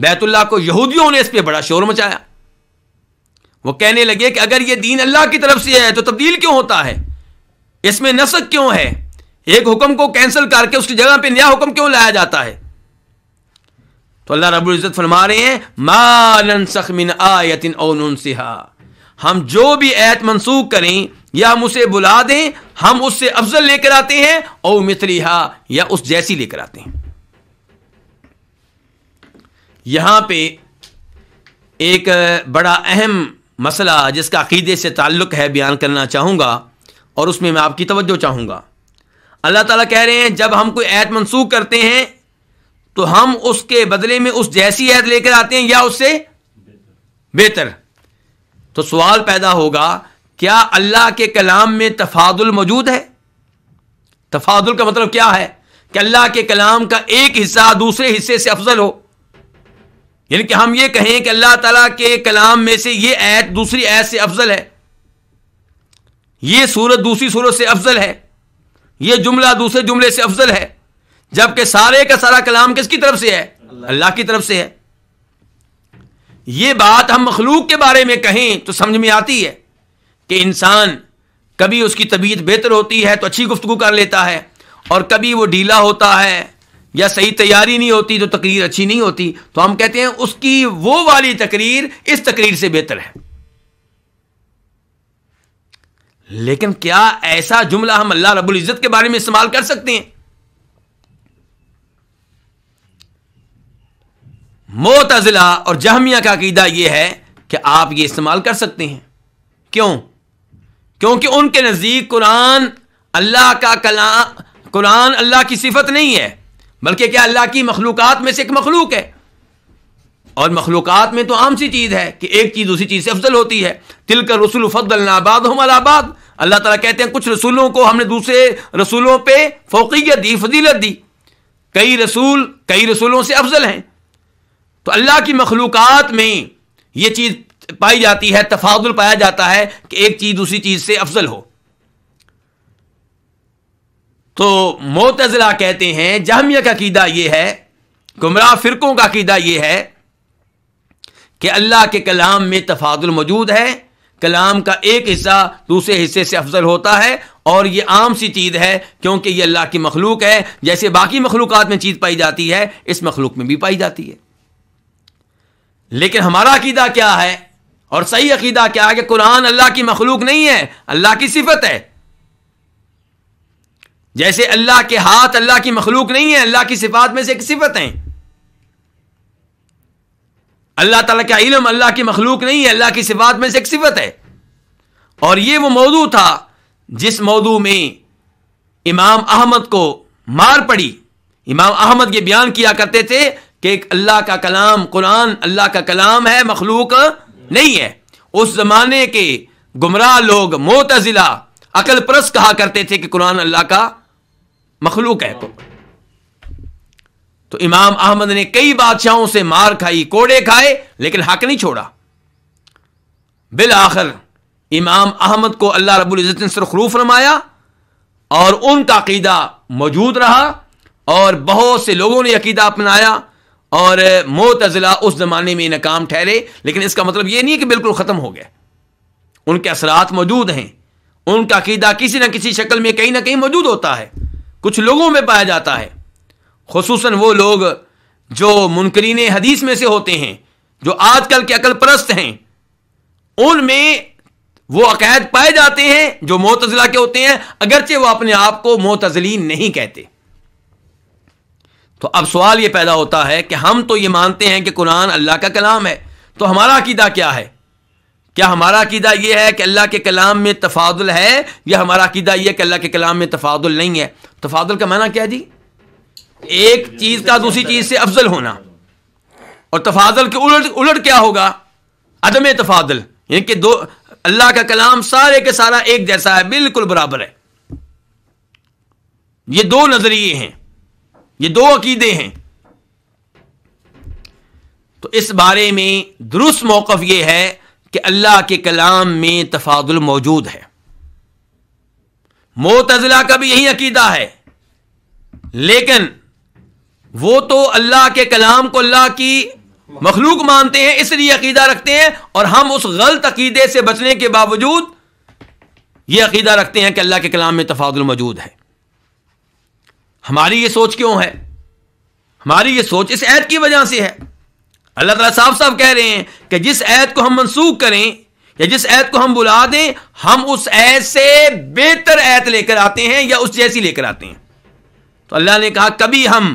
बैतुल्ला को यहूदियों ने इस पर बड़ा शोर मचाया वो कहने लगे कि अगर ये दीन अल्लाह की तरफ से है तो तब्दील क्यों होता है इसमें नसक क्यों है एक हुक्म को कैंसिल करके उसकी जगह पे नया हुक्म क्यों लाया जाता है तो अल्लाह रब्बुल इज़्ज़त फरमा रहे हैं मालन सखमिन आयतिन ओन सिहा हम जो भी ऐत मनसूख करें या हम उसे बुला दें हम उससे अफजल लेकर आते हैं ओ मित्रिहा या उस जैसी लेकर आते हैं यहाँ पे एक बड़ा अहम मसला जिसका अकीदे से ताल्लुक़ है बयान करना चाहूँगा और उसमें मैं आपकी तवज्जो चाहूँगा अल्लाह ताला कह रहे हैं जब हम कोई ऐत मनसूख करते हैं तो हम उसके बदले में उस जैसी ऐत लेकर आते हैं या उससे बेहतर तो सवाल पैदा होगा क्या अल्लाह के कलाम में तफादुल मौजूद है तफादुल का मतलब क्या है कि अल्लाह के कलाम का एक हिस्सा दूसरे हिस्से से अफजल हो यानी कि हम ये कहें कि अल्लाह तला के कलाम में से ये ऐत दूसरी ऐत से अफजल है ये सूरत दूसरी सूरत से अफजल है यह जुमला दूसरे जुमले से अफजल है जबकि सारे का सारा कलाम किसकी तरफ से है अल्लाह की तरफ से है ये बात हम मखलूक के बारे में कहें तो समझ में आती है कि इंसान कभी उसकी तबीयत बेहतर होती है तो अच्छी गुफ्तु कर लेता है और कभी वो ढीला होता है या सही तैयारी नहीं होती तो तकरीर अच्छी नहीं होती तो हम कहते हैं उसकी वो वाली तकरीर इस तकरीर से बेहतर है लेकिन क्या ऐसा जुमला हम अल्लाह रबुल इज़्ज़त के बारे में इस्तेमाल कर सकते हैं मोतजिला और जहमिया का अकीदा यह है कि आप ये इस्तेमाल कर सकते हैं क्यों क्योंकि उनके नज़दीक कुरान अल्लाह का कलाम कुरान अल्लाह की सिफत नहीं है बल्कि क्या अल्लाह की मखलूक में से एक मखलूक है और मखलूक़ात में तो आम सी चीज़ है कि एक चीज़ दूसरी चीज़ से अफजल होती है तिल कर रसुल फ़दलाबाद हो अलाबाद अल्लाह ताला कहते हैं कुछ रसूलों को हमने दूसरे रसूलों पर फोकीत दी फजीलत दी कई रसूल कई रसूलों से अफजल हैं तो अल्लाह की मखलूक में यह चीज़ पाई जाती है तफादुल पाया जाता है कि एक चीज़ दूसरी चीज़ से अफजल हो तो मोतजला कहते हैं जहमिया का कीदा यह है गुमराह फिरकों का कीदा यह है कि अल्लाह के कलाम में तफादुल मौजूद है कलाम का एक हिस्सा दूसरे हिस्से से अफजल होता है और ये आम सी चीज़ है क्योंकि ये अल्लाह की मखलूक है जैसे बाकी मखलूक में चीज़ पाई जाती है इस मखलूक में भी पाई जाती है लेकिन हमारा अकीदा क्या है और सही अकीदा क्या है कि कुरान अल्लाह की मखलूक नहीं है अल्लाह की सिफत है जैसे अल्लाह के हाथ अल्लाह की मखलूक नहीं है अल्लाह की सिफात में से एक सिफत है अल्लाह ताला का इलम अल्लाह की मखलूक नहीं है अल्लाह की सिफात में से एक सिफत है और ये वो मौजू था जिस मौजू में इमाम अहमद को मार पड़ी इमाम अहमद ये बयान किया करते थे कि एक अल्लाह का कलाम कुरान अल्लाह का कलाम है मखलूक नहीं है उस ज़माने के गुमराह लोग मोतजिला अकल परस कहा करते थे कि कुरान अल्लाह का मखलूक है तो तो इमाम अहमद ने कई बादशाहों से मार खाई कोड़े खाए लेकिन हक नहीं छोड़ा बिल आखिर इमाम अहमद को अल्लाह रब्बुल इज़्ज़त ने सरखरूफ रमाया और उनका अकीदा मौजूद रहा और बहुत से लोगों ने अकीदा अपनाया और मोतज़िला उस ज़माने में नाकाम ठहरे लेकिन इसका मतलब यह नहीं है कि बिल्कुल ख़त्म हो गया उनके असरात मौजूद हैं उनका अकीदा किसी ना किसी शक्ल में कहीं ना कहीं मौजूद होता है कुछ लोगों में पाया जाता है खसूस वो लोग जो मुनकरीन हदीस में से होते हैं जो आजकल के अकल परस्त हैं उनमें वो अकैद पाए जाते हैं जो मोतजला के होते हैं अगरचे वो अपने आप को मोतजली नहीं कहते तो अब सवाल ये पैदा होता है कि हम तो ये मानते हैं कि कुरान अल्लाह का कलाम है तो हमारा अकीदा क्या है क्या हमारा अकीदा यह है कि अल्लाह के कलाम में तफादल है या हमारा अकीदा यह है कि अल्लाह के कलाम में तफादल नहीं है तफादल का माना क्या जी एक चीज़ का दूसरी चीज़ से अफजल होना और तफादल के उलट उलट क्या होगा अदम तफादल यानी कि दो अल्लाह का कलाम सारे के सारा एक जैसा है बिल्कुल बराबर है ये दो नजरिए हैं ये दो अकीदे हैं तो इस बारे में दुरुस्त मौकफ यह है कि अल्लाह के कलाम में तफादुल मौजूद है मोतजला का भी यही अकीदा है लेकिन वो तो अल्लाह के कलाम को अल्लाह की मखलूक मानते हैं इसलिए अकीदा रखते हैं और हम उस गलत अकीदे से बचने के बावजूद ये अकीदा रखते हैं कि अल्लाह के कलाम में तफादुल मौजूद है हमारी ये सोच क्यों है हमारी ये सोच इस ऐद की वजह से है अल्लाह ताला साफ साफ कह रहे हैं कि जिस ऐत को हम मनसूख करें या जिस ऐत को हम बुला दें हम उस ऐत से बेहतर ऐत लेकर आते हैं या उस जैसी लेकर आते हैं तो अल्लाह ने कहा कभी हम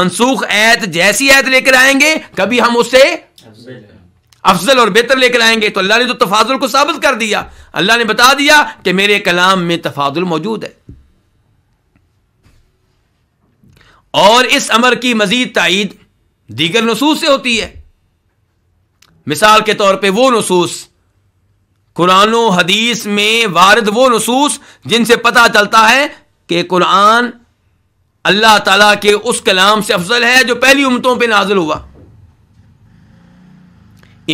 मनसूख ऐत जैसी ऐत लेकर आएंगे कभी हम उसे अफजल और बेहतर लेकर आएंगे तो अल्लाह ने तो तफाजुल को साबित कर दिया अल्लाह ने बता दिया कि मेरे कलाम में तफाजुल मौजूद है और इस अमर की मजीद तायद दीगर नसूस से होती है मिसाल के तौर पर वो नसूस कुरान हदीस में वारद वो नसूस जिनसे पता चलता है कि कुरान अल्लाह ताला के उस कलाम से अफजल है जो पहली उमतों पर नाजिल हुआ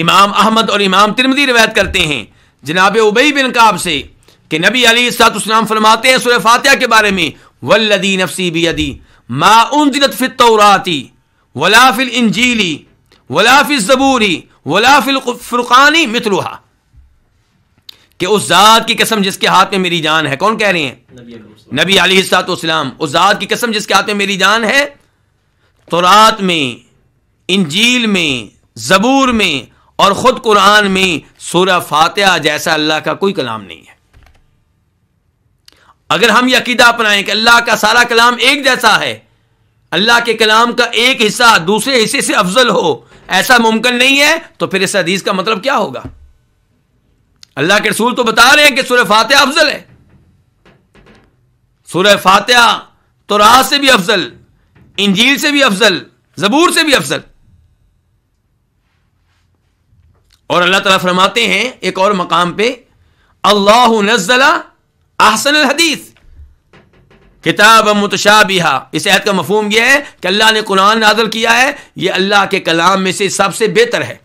इमाम अहमद और इमाम तिरमदी रिवायत करते हैं जनाब उबई बिन काब से कि नबी अली सात उसम फरमाते हैं सुर फातिहा के बारे में वल्लदी नफसी बी अदी माउनत फितौराती वलाफिल इंजीली वलाफिल ज़बूरी वलाफिल फुरक़ानी मितलुहा कि उस ज़ात की कसम जिसके हाथ में मेरी जान है कौन कह रहे हैं नबी अली सातम उस ज़ात की कसम जिसके हाथ में मेरी जान है तो रात में इंजील में ज़बूर में और ख़ुद कुरान में सूर्य फातह जैसा अल्लाह का कोई कलाम नहीं है अगर हम यकीदा अपनाएं कि अल्लाह का सारा कलाम एक जैसा है अल्लाह के कलाम का एक हिस्सा दूसरे हिस्से से अफजल हो ऐसा मुमकिन नहीं है तो फिर इस हदीस का मतलब क्या होगा अल्लाह के रसूल तो बता रहे हैं कि सुरह फातह अफजल है सुरह फातह तो राह से भी अफजल इंजील से भी अफजल जबूर से भी अफजल और अल्लाह तला फरमाते हैं एक और मकाम पर अल्लाह नजला आहसन हदीस किताब मुतशाबिहा इस ऐत का मफहम यह है कि अल्लाह ने कुरान नादल किया है ये अल्लाह के कलाम में से सबसे बेहतर है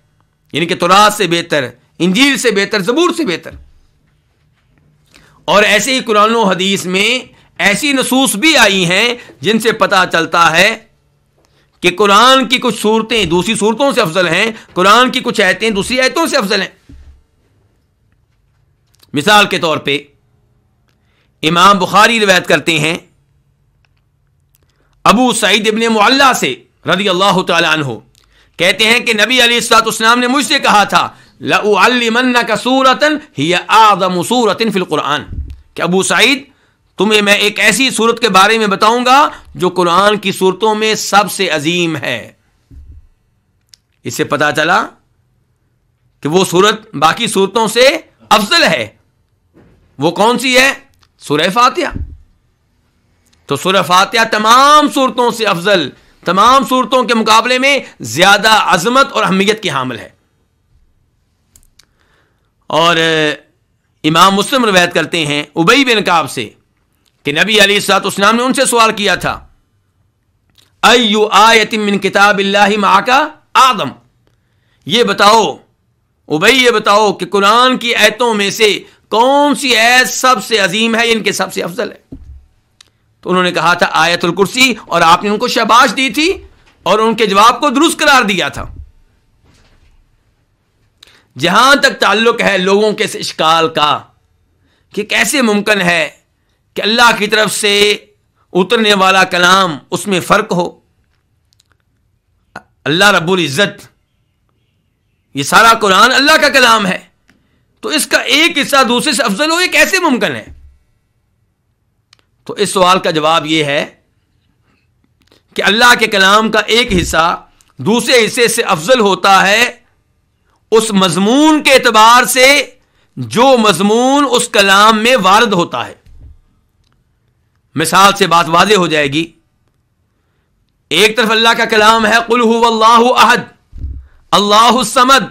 यानी कि तुरात से बेहतर इंजीर से बेहतर जबूर से बेहतर और ऐसे ही कुरान हदीस में ऐसी नसूस भी आई हैं जिनसे पता चलता है कि कुरान की कुछ सूरतें दूसरी सूरतों से अफजल हैं कुरान की कुछ आयतें दूसरी आयतों से अफजल हैं मिसाल के तौर पर इमाम बुखारी रिवायत करते हैं अबू सईद इबन मुल्ला से रदी अल्लाह तहो कहते हैं कि नबी अलीसलाम ने मुझसे कहा था लमन्ना का सूरतन अबू सईद तुम्हें मैं एक ऐसी सूरत के बारे में बताऊंगा जो कुरान की सूरतों में सबसे अजीम है इससे पता चला कि वो सूरत बाकी सूरतों से अफजल है वो कौन सी है सूर्य फातिहा तो सूर्य फातिहा तमाम सूरतों से अफजल तमाम सूरतों के मुकाबले में ज्यादा अजमत और अहमियत की हामिल है और इमाम मुस्लिम रवायत करते हैं उबई बिन काब से कि नबी अली सात उसम ने उनसे सवाल किया था अयु आयतिम मिन किताब माका आदम ये बताओ उबई ये बताओ कि कुरान की आयतों में से कौन सी ऐत सबसे अजीम है इनके सबसे अफजल है तो उन्होंने कहा था आयतुल कुर्सी और आपने उनको शबाश दी थी और उनके जवाब को दुरुस्त करार दिया था जहां तक ताल्लुक है लोगों के इस इश्काल का कि कैसे मुमकिन है कि अल्लाह की तरफ से उतरने वाला कलाम उसमें फ़र्क हो अल्लाह रब्बुल इज़्ज़त ये सारा कुरान अल्लाह का कलाम है तो इसका एक हिस्सा दूसरे से अफजल हो ये कैसे मुमकिन है तो इस सवाल का जवाब यह है कि अल्लाह के कलाम का एक हिस्सा दूसरे हिस्से से अफजल होता है उस मजमून के एतबार से जो मजमून उस कलाम में वारद होता है मिसाल से बात वाजे हो जाएगी एक तरफ अल्लाह का कलाम है कुल अल्लाह अहद अल्लाह समद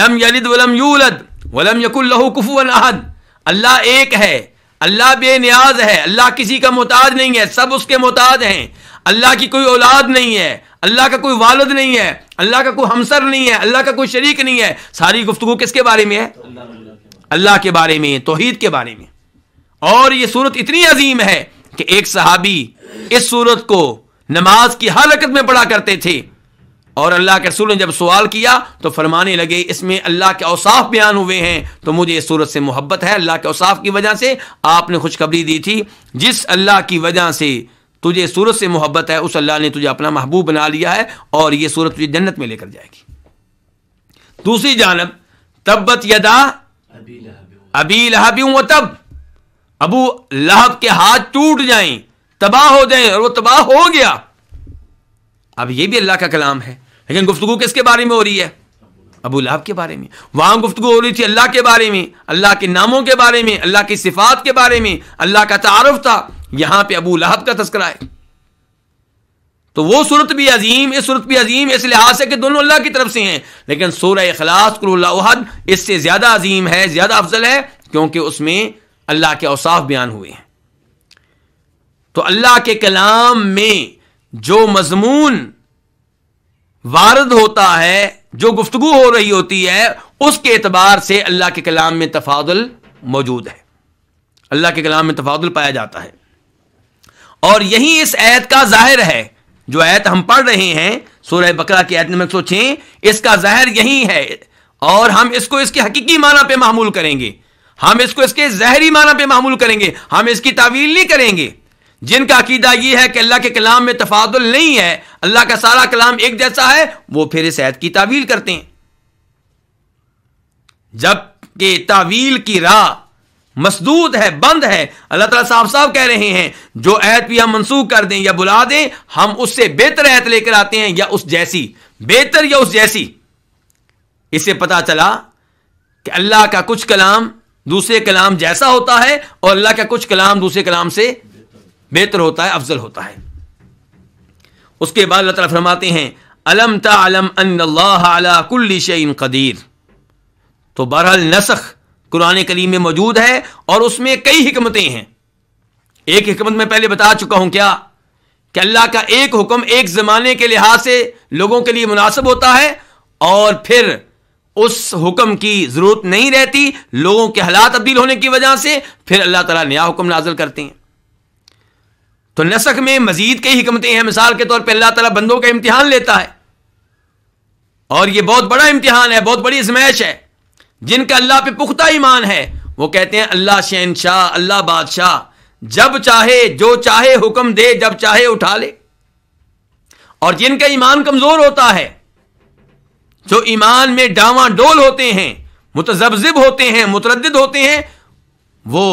लम यलिद वलम यूलद वलम यकुल्लहु कुफुअन अहद अल्लाह एक है अल्लाह बे बेनियाज है अल्लाह किसी का मोहताज नहीं है सब उसके मोहताज हैं अल्लाह की कोई औलाद नहीं है अल्लाह का कोई वालद नहीं है अल्लाह का कोई हमसर नहीं है अल्लाह का कोई शरीक नहीं है सारी गुफ्तु किसके बारे में है अल्लाह के बारे में तोहहीद के बारे में और ये सूरत इतनी अजीम है कि एक सहाबी इस सूरत को नमाज की हर रकत में पढ़ा करते थे और अल्लाह के रसूल ने जब सवाल किया तो फरमाने लगे इसमें अल्लाह के औसाफ बयान हुए हैं तो मुझे इस सूरत से मोहब्बत है अल्लाह के औसाफ की वजह से आपने खुशखबरी दी थी जिस अल्लाह की वजह से तुझे सूरत से मोहब्बत है उस अल्लाह ने तुझे अपना महबूब बना लिया है और यह सूरत तुझे जन्नत में लेकर जाएगी दूसरी जानब तब्बत यदा अबी लहब व तब अबू लहब के हाथ टूट जाए तबाह हो जाए और वो तबाह हो गया अब ये भी अल्लाह का कलाम है लेकिन गुफ्तु किसके बारे में हो रही है अबू लाब के बारे में वहां गुफ्तु हो रही थी अल्लाह के बारे में अल्लाह के नामों के बारे में अल्लाह की सिफात के बारे में अल्लाह का तारफ था यहां पर अबू लहब का तस्करा है तो वो सूरत भी अजीम इस सूरत भी अजीम इस लिहाज से कि दोनों अल्लाह की तरफ से हैं लेकिन सोरह अखलास कुल्लाहद इससे ज़्यादा अजीम है ज़्यादा अफजल है क्योंकि उसमें अल्लाह के अवसाफ बयान हुए हैं तो अल्लाह के कलाम में जो मजमून वारद होता है जो गुफ्तगु हो रही होती है उसके एतबार से अल्लाह के कलाम में तफादल मौजूद है अल्लाह के कलाम में तफादल पाया जाता है और यही इस ऐत का जाहिर है जो ऐत हम पढ़ रहे हैं सोरह बकरा की ऐत नंबर एक सौ छह इसका जाहिर यही है और हम इसको इसके हकीकी माना पे मामूल करेंगे हम इसको इसके जहरी माना पे मामूल करेंगे हम इसकी तावील नहीं करेंगे जिनका अकीदा यह है कि अल्लाह के कलाम में तफादुल नहीं है अल्लाह का सारा कलाम एक जैसा है वो फिर इस ऐत की तावील करते हैं जबकि तावील की राह मसदूद है बंद है अल्लाह तला साफ साफ कह रहे हैं जो ऐत भी हम मनसूख कर दें या बुला दें हम उससे बेहतर ऐत लेकर आते हैं या उस जैसी बेहतर या उस जैसी इसे पता चला कि अल्लाह का कुछ कलाम दूसरे कलाम जैसा होता है और अल्लाह का कुछ कलाम दूसरे कलाम से बेहतर होता है अफजल होता है उसके बाद अल्लाह ताला फरमाते हैं अलम तलम अल्लाकुल्ली कदीर तो बहरहाल नसख कुरान करीम में मौजूद है और उसमें कई हमतें हैं एक हमत मैं पहले बता चुका हूं क्या कि अल्लाह का एक हुक्म एक ज़माने के लिहाज से लोगों के लिए मुनासिब होता है और फिर उस हुक्म की ज़रूरत नहीं रहती लोगों के हालात तब्दील होने की वजह से फिर अल्लाह तला नया हुक्म नाजल करते हैं तो नसक में मजीद कई हमतें हैं मिसाल के तौर पर अल्लाह तला बंदों का इम्तिहान लेता है और यह बहुत बड़ा इम्तिहान है बहुत बड़ी आजमैश है जिनका अल्लाह पे पुख्ता ईमान है वो कहते हैं अल्लाह शहनशाह अल्लाह बादशाह जब चाहे जो चाहे हुक्म दे जब चाहे उठा ले और जिनका ईमान कमजोर होता है जो ईमान में डावा डोल होते हैं मुतजबजिब होते हैं मुतरद होते हैं वो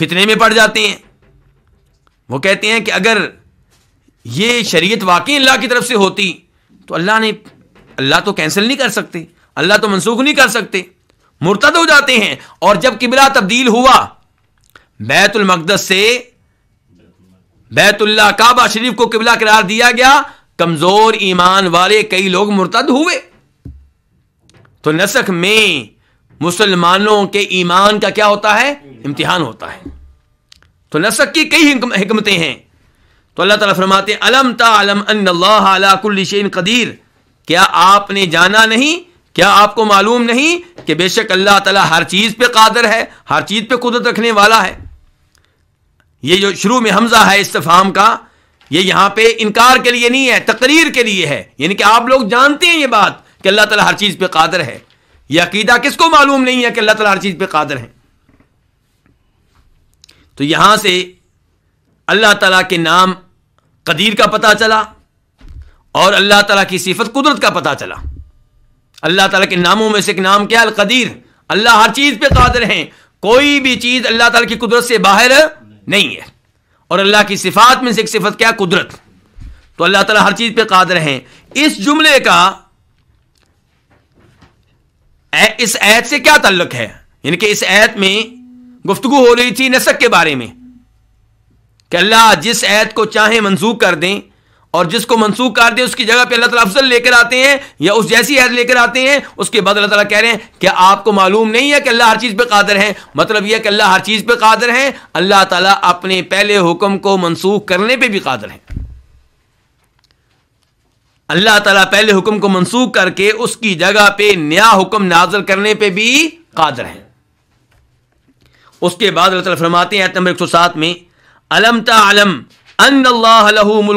फितने में पड़ जाते हैं वो कहते हैं कि अगर ये शरीयत वाकई अल्लाह की तरफ से होती तो अल्लाह ने अल्लाह तो कैंसिल नहीं कर सकते अल्लाह तो मनसूख नहीं कर सकते मुर्तद हो जाते हैं और जब किबला तब्दील हुआ बैतुलमकदस से बैतुल्ला काबा शरीफ को किबला करार दिया गया कमजोर ईमान वाले कई लोग मुर्तद हुए तो नसख में मुसलमानों के ईमान का क्या होता है इम्तिहान होता है तो नसक की कई हमतें हैं तो अल्लाह ताला फरमाते अलम तलम अल्लाकुल्लिशन कदीर क्या आपने जाना नहीं क्या आपको मालूम नहीं कि बेशक अल्लाह ताला हर चीज़ पे कादर है हर चीज़ पे कुदरत रखने वाला है ये जो शुरू में हमजा है इस्तफाम का ये यहाँ पे इनकार के लिए नहीं है तकरीर के लिए है यानी कि आप लोग जानते हैं ये बात कि अल्लाह ताला हर चीज़ पे कादर है यह अकीदा किसको मालूम नहीं है कि अल्लाह ताला हर चीज़ पे कादर है तो यहाँ से अल्लाह तला के नाम कदीर का पता चला और अल्लाह तला की सिफत कुदरत का पता चला अल्लाह तला के नामों में से एक नाम क्या अलकदीर अल्लाह हर चीज़ पर कादर है कोई भी चीज़ अल्लाह ताला की कुदरत से बाहर नहीं है और अल्लाह की सिफात में से एक सिफत क्या कुदरत तो अल्लाह तला हर चीज़ पर कादर है इस जुमले का इस ऐत से क्या ताल्लुक है यानी कि इस ऐत में गुफ्तु हो रही थी नसक के बारे में कि अल्लाह जिस ऐत को चाहे मंसूख कर दें और जिसको मनसूख कर दें उसकी जगह पे अल्लाह तला अफजल लेकर आते हैं या उस जैसी ऐत लेकर आते हैं उसके बाद अल्लाह तला कह रहे हैं कि आपको मालूम नहीं है कि अल्लाह हर चीज़ पे कादर है मतलब यह कि अल्लाह हर चीज़ पे कादर है अल्लाह तला अपने पहले हुक्म को मनसूख करने पर भी कादर है अल्लाह तला पहले हुक्म को मनसूख करके उसकी जगह पे नया हुक्म नाजर करने पे भी कादर है उसके बाद अल्लाह फरमाते हैं नंबर 107 में अलम तलम अलम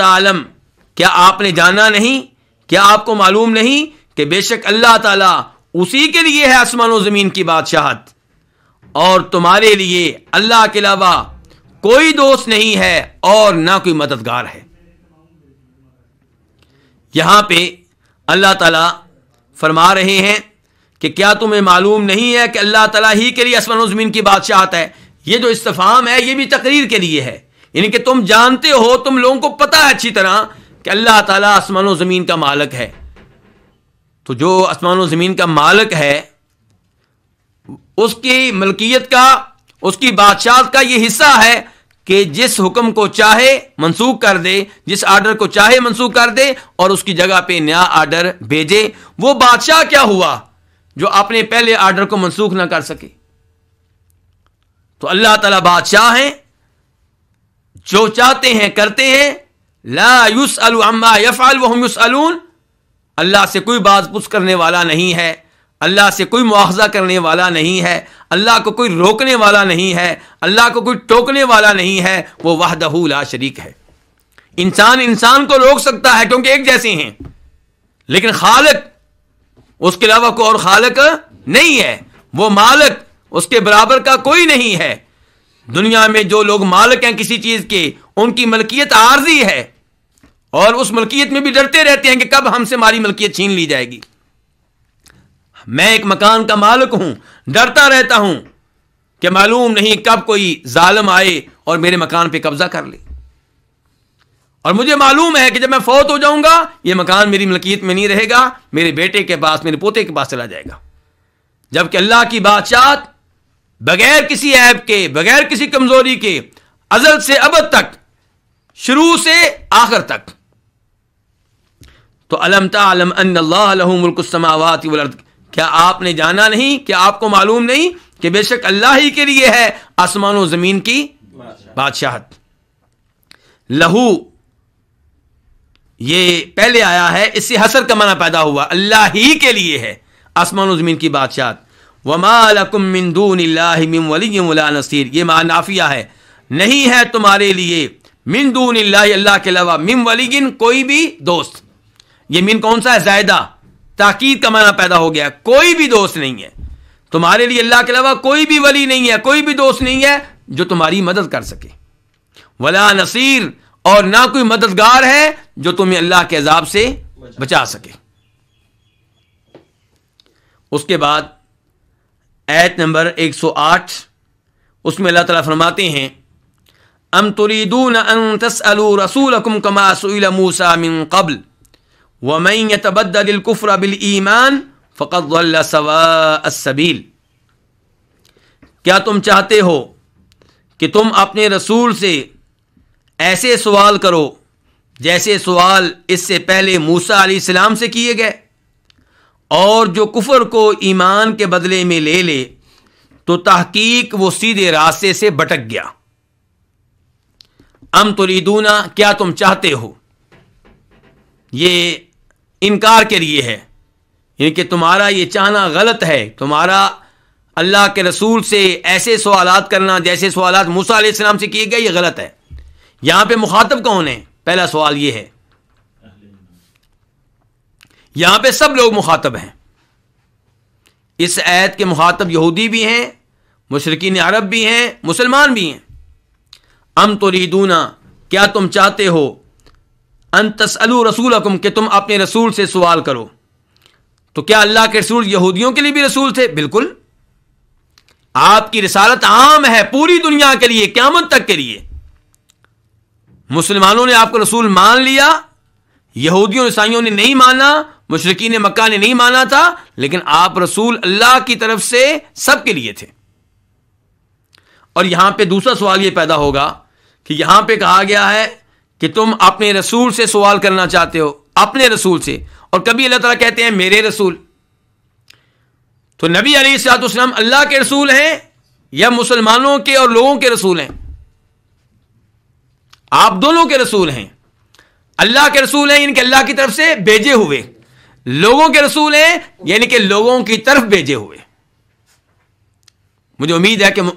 तलम आपने जाना नहीं क्या आपको मालूम नहीं कि बेशक अल्लाह ताला उसी के लिए है आसमान व ज़मीन की बादशाह और तुम्हारे लिए अल्लाह के अलावा कोई दोस्त नहीं है और ना कोई मददगार है यहाँ पे अल्लाह ताला फरमा रहे हैं कि क्या तुम्हें मालूम नहीं है कि अल्लाह ताला ही के लिए असमान ज़मीन की बादशाहत है ये जो इस्तफ़ाम है ये भी तकरीर के लिए है यानी कि तुम जानते हो तुम लोगों को पता है अच्छी तरह कि अल्लाह ताला आसमान ज़मीन का मालक है तो जो आसमान ज़मीन का मालक है उसकी मलकियत का उसकी बादशाह का ये हिस्सा है कि जिस हुक्म को चाहे मनसूख कर दे जिस आर्डर को चाहे मनसूख कर दे और उसकी जगह पे नया आर्डर भेजे वो बादशाह क्या हुआ जो अपने पहले आर्डर को मनसूख ना कर सके तो अल्लाह ताला बादशाह हैं जो चाहते हैं करते हैं ला युस अम्मा यफ़ाल वहम युस अल्लाह से कोई बात पुष्ट करने वाला नहीं है अल्लाह से कोई मुआवजा करने वाला नहीं है अल्लाह को कोई रोकने वाला नहीं है अल्लाह को कोई टोकने वाला नहीं है वो वाहदहू ला शरीक है इंसान इंसान को रोक सकता है क्योंकि एक जैसे हैं लेकिन खालक उसके अलावा कोई और खालक नहीं है वो मालक उसके बराबर का कोई नहीं है दुनिया में जो लोग मालक हैं किसी चीज के उनकी मलकियत आर्जी है और उस मलकियत में भी डरते रहते हैं कि कब हमसे हमारी मलकियत छीन ली जाएगी मैं एक मकान का मालिक हूं डरता रहता हूं कि मालूम नहीं कब कोई जालम आए और मेरे मकान पे कब्जा कर ले और मुझे मालूम है कि जब मैं फौत हो जाऊंगा ये मकान मेरी मलकियत में नहीं रहेगा मेरे बेटे के पास मेरे पोते के पास चला जाएगा जबकि अल्लाह की बादशाह बगैर किसी ऐप के बगैर किसी कमजोरी के अजल से अब तक शुरू से आखिर तक तो अलमता क्या आपने जाना नहीं क्या आपको मालूम नहीं कि बेशक अल्लाह ही के लिए है आसमान और जमीन की बादशाह लहू ये पहले आया है इससे हसर का मना पैदा हुआ अल्लाह ही के लिए है आसमान और जमीन की बादशाहत वमालकुमिंदून नसीर ये मा है नहीं है तुम्हारे लिए मिंदून अल्लाह के अलावा मिम वलीगिन कोई भी दोस्त ये मिन कौन सा है जायदा ताकीद का माना पैदा हो गया कोई भी दोस्त नहीं है तुम्हारे लिए अल्लाह के अलावा कोई भी वली नहीं है कोई भी दोस्त नहीं है जो तुम्हारी मदद कर सके वला नसीर और ना कोई मददगार है जो तुम्हें अल्लाह के अजाब से बचा सके उसके बाद ऐत नंबर 108 उसमें अल्लाह ताला फरमाते हैं अम तुरीदून अन तसअलू रसूलकुम कमा सुइला मूसा मिन कबल वमई तबद्दलकुफ़र अबिल ईमान फ़कत सवासबील क्या तुम चाहते हो कि तुम अपने रसूल से ऐसे सवाल करो जैसे सवाल इससे पहले मूसा आसमाम से किए गए और जो कुफर को ईमान के बदले में ले ले तो तहकीक वो सीधे रास्ते से भटक गया अम तुरीदूना क्या तुम चाहते हो ये इनकार के लिए है यानी कि तुम्हारा ये चाहना गलत है तुम्हारा अल्लाह के रसूल से ऐसे सवाल करना जैसे सवाल मूसा आसमाम से किए गए ये गलत है यहाँ पर मुखातब कौन है पहला सवाल ये है यहाँ पर सब लोग मुखातब हैं इस ऐत के मुखातब यहूदी भी हैं मुशरकिन अरब भी हैं मुसलमान भी हैं अम तो रीदूना क्या तुम चाहते हो अन तसलू रसूलकुम कि तुम अपने रसूल से सवाल करो तो क्या अल्लाह के रसूल यहूदियों के लिए भी रसूल थे बिल्कुल आपकी रिसालत आम है पूरी दुनिया के लिए क्यामत तक के लिए मुसलमानों ने आपको रसूल मान लिया यहूदियों ईसाइयों ने नहीं माना मुशरकिन मक्का ने नहीं माना था लेकिन आप रसूल अल्लाह की तरफ से सबके लिए थे और यहां पे दूसरा सवाल ये पैदा होगा कि यहां पे कहा गया है कि तुम अपने रसूल से सवाल करना चाहते हो अपने रसूल से और कभी अल्लाह तला कहते हैं मेरे रसूल तो नबी अलीसलाम अल्लाह के रसूल हैं या मुसलमानों के और लोगों के रसूल हैं आप दोनों के रसूल हैं अल्लाह के रसूल हैं इनके अल्लाह की तरफ से भेजे हुए लोगों के रसूल हैं यानी कि लोगों की तरफ भेजे हुए मुझे उम्मीद है कि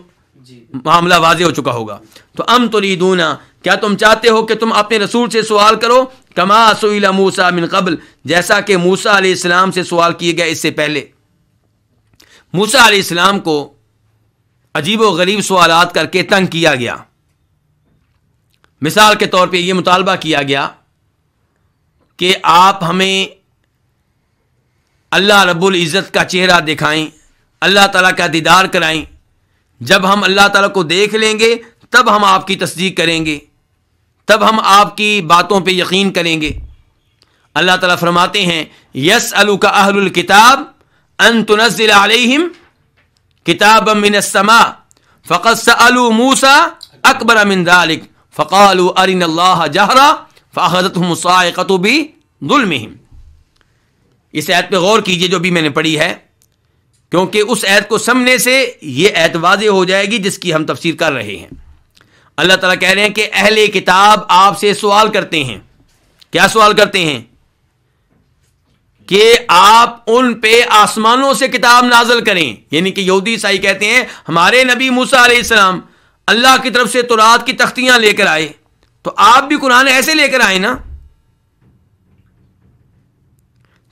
मामला वाज हो चुका होगा तो अम तुरीदूना क्या तुम चाहते हो कि तुम अपने रसूल से सवाल करो कमा सुला मूसा मिन कबल जैसा कि मूसा आसमाम से सवाल किए गए इससे पहले मूसा आसमाम को अजीब व गरीब सवाल करके तंग किया गया मिसाल के तौर पर यह मुतालबा किया गया कि आप हमें अल्लाह रब्बुल इज़्ज़त का चेहरा दिखाएं अल्लाह तला का दीदार कराएं जब हम अल्लाह ताला को देख लेंगे तब हम आपकी तस्दीक करेंगे तब हम आपकी बातों पे यकीन करेंगे अल्लाह ताला फरमाते हैं यस अलू का अहल किताब अन तुनजिल अलहिम किताब मिनसमा फ़कत सलू मूसा अकबर अमिन दालिक फ़काल अरिन अल्लाह जहरा फ़ाहत मुसाक़तुबी दुलमिम इस ऐत पर गौर कीजिए जो भी मैंने पढ़ी है क्योंकि उस ऐत को समझने से यह ऐत वाज हो जाएगी जिसकी हम तफसीर कर रहे हैं अल्लाह तला कह रहे हैं कि अहले किताब आपसे सवाल करते हैं क्या सवाल करते हैं कि आप उन पे आसमानों से किताब नाजल करें यानी कि यहूदी ईसाई कहते हैं हमारे नबी मूसा आसमाम अल्लाह की तरफ से तुरात की तख्तियां लेकर आए तो आप भी कुरान ऐसे लेकर आए ना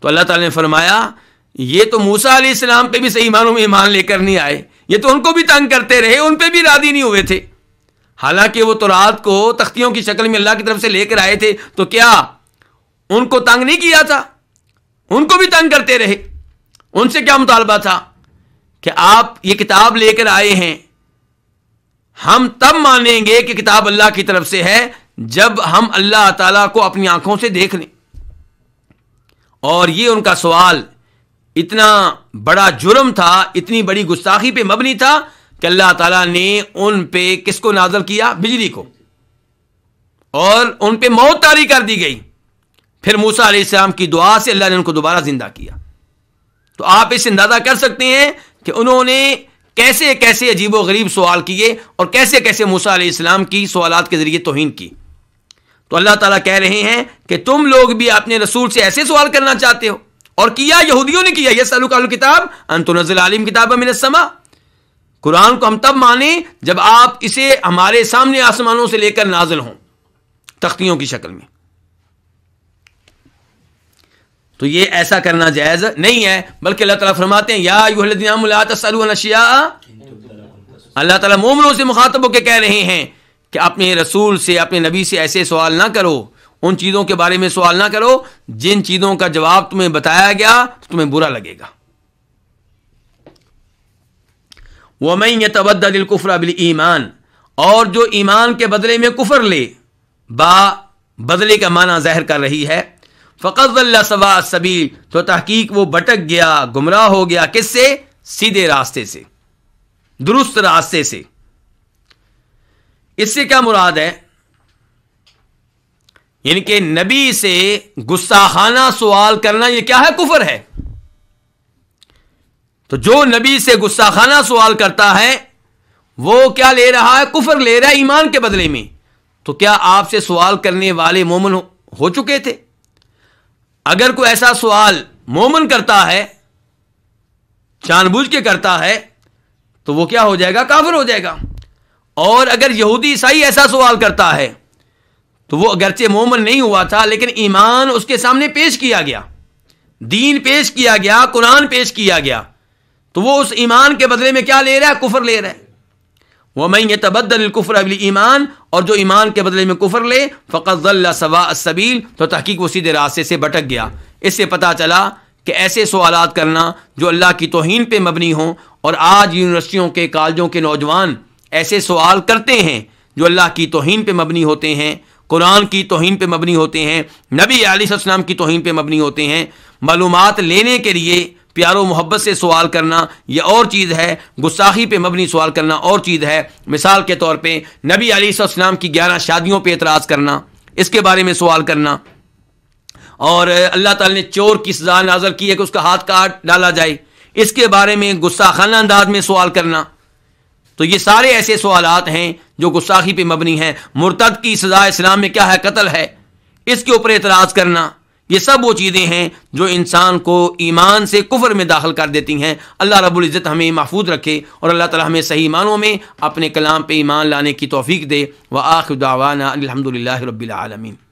तो अल्लाह ताला ने फरमाया ये तो मूसा अली इस्लाम पे भी सही मानो में ईमान लेकर नहीं आए ये तो उनको भी तंग करते रहे उन पर भी राजी नहीं हुए थे हालांकि वो तो रात को तख्तियों की शक्ल में अल्लाह की तरफ से लेकर आए थे तो क्या उनको तंग नहीं किया था उनको भी तंग करते रहे उनसे क्या मुतालबा था कि आप ये किताब लेकर आए हैं हम तब मानेंगे कि किताब अल्लाह की तरफ से है जब हम अल्लाह ताला को अपनी आंखों से देख लें और ये उनका सवाल इतना बड़ा जुर्म था इतनी बड़ी गुस्ताखी पे मबनी था कि अल्लाह ताला ने उन पे किसको नाजल किया बिजली को और उन पे मौत तारी कर दी गई फिर मूसा अलैहिस्सलाम की दुआ से अल्लाह ने उनको दोबारा जिंदा किया तो आप इससे अंदाजा कर सकते हैं कि उन्होंने कैसे कैसे अजीब व गरीब सवाल किए और कैसे कैसे मूसा अलैहिस्सलाम की सवालत के ज़रिए तोहन की तो अल्लाह ताला कह रहे हैं कि तुम लोग भी अपने रसूल से ऐसे सवाल करना चाहते हो और किया यहूदियों ने किया यह किताब अंतुनजल आलिम किताब समा कुरान को हम तब माने जब आप इसे हमारे सामने आसमानों से लेकर नाजिल हों तख्तियों की शक्ल में तो ये ऐसा करना जायज नहीं है बल्कि अल्लाह ताला फरमाते हैं या युहदिया अल्लाह ताला मोमनों से मुखातब होकर कह रहे हैं कि अपने रसूल से अपने नबी से ऐसे सवाल ना करो उन चीज़ों के बारे में सवाल ना करो जिन चीज़ों का जवाब तुम्हें बताया गया तो तुम्हें बुरा लगेगा वमई तबद्दल कुफरा बिल ईमान और जो ईमान के बदले में कुफर ले बा बदले का माना जाहिर कर रही है फ़कत सवा सबी तो तहकीक वो भटक गया गुमराह हो गया किससे सीधे रास्ते से दुरुस्त रास्ते से इससे क्या मुराद है इनके नबी से गुस्साखाना सवाल करना यह क्या है कुफर है तो जो नबी से गुस्साखाना सवाल करता है वो क्या ले रहा है कुफर ले रहा है ईमान के बदले में तो क्या आपसे सवाल करने वाले मोमन हो, हो चुके थे अगर कोई ऐसा सवाल मोमन करता है जानबूझ के करता है तो वो क्या हो जाएगा काफिर हो जाएगा और अगर यहूदी ईसाई ऐसा सवाल करता है तो वो अगरचे मोमन नहीं हुआ था लेकिन ईमान उसके सामने पेश किया गया दीन पेश किया गया कुरान पेश किया गया तो वो उस ईमान के बदले में क्या ले रहा है कुफर ले रहा है वह मैं ये तबदल कुफर अबली ईमान और जो ईमान के बदले में कुफर ले फ़कत सवा सबील तो तहकीक वो सीधे रास्ते से भटक गया इससे पता चला कि ऐसे सवाल करना जो अल्लाह की तोहन पर मबनी हो और आज यूनिवर्सिटियों के कॉलेजों के नौजवान ऐसे सवाल करते हैं जो अल्लाह की तोहन पर मबनी होते हैं कुरान की तोहन पर मबनी होते हैं नबी आलीम की तोहन पर मबनी होते हैं मालूम लेने के लिए प्यारो मोहब्बत से सवाल करना यह और चीज़ है गुस्साखी पे मबनी सवाल करना और चीज़ है मिसाल के तौर पे नबी आलीम की ग्यारह शादियों पे इतराज़ करना इसके बारे में सवाल करना और अल्लाह ताला ने चोर की सजा नाजर की है कि उसका हाथ काट डाला जाए इसके बारे में गुस्सा खाना अंदाज में सवाल करना तो ये सारे ऐसे सवाल हैं जो गुस्साखी पर मबनी हैं मुर्तद की सज़ा इस्लाम में क्या है कतल है इसके ऊपर एतराज़ करना ये सब वो चीज़ें हैं जो इंसान को ईमान से कुफर में दाखिल कर देती हैं अल्लाह रब्बुल इज़्ज़त हमें महफूज रखे और अल्लाह ताला हमें सही मानों में अपने कलाम पे ईमान लाने की तौफीक दे व आखिर दावाना अलहमदिल्ला रबीआलमीन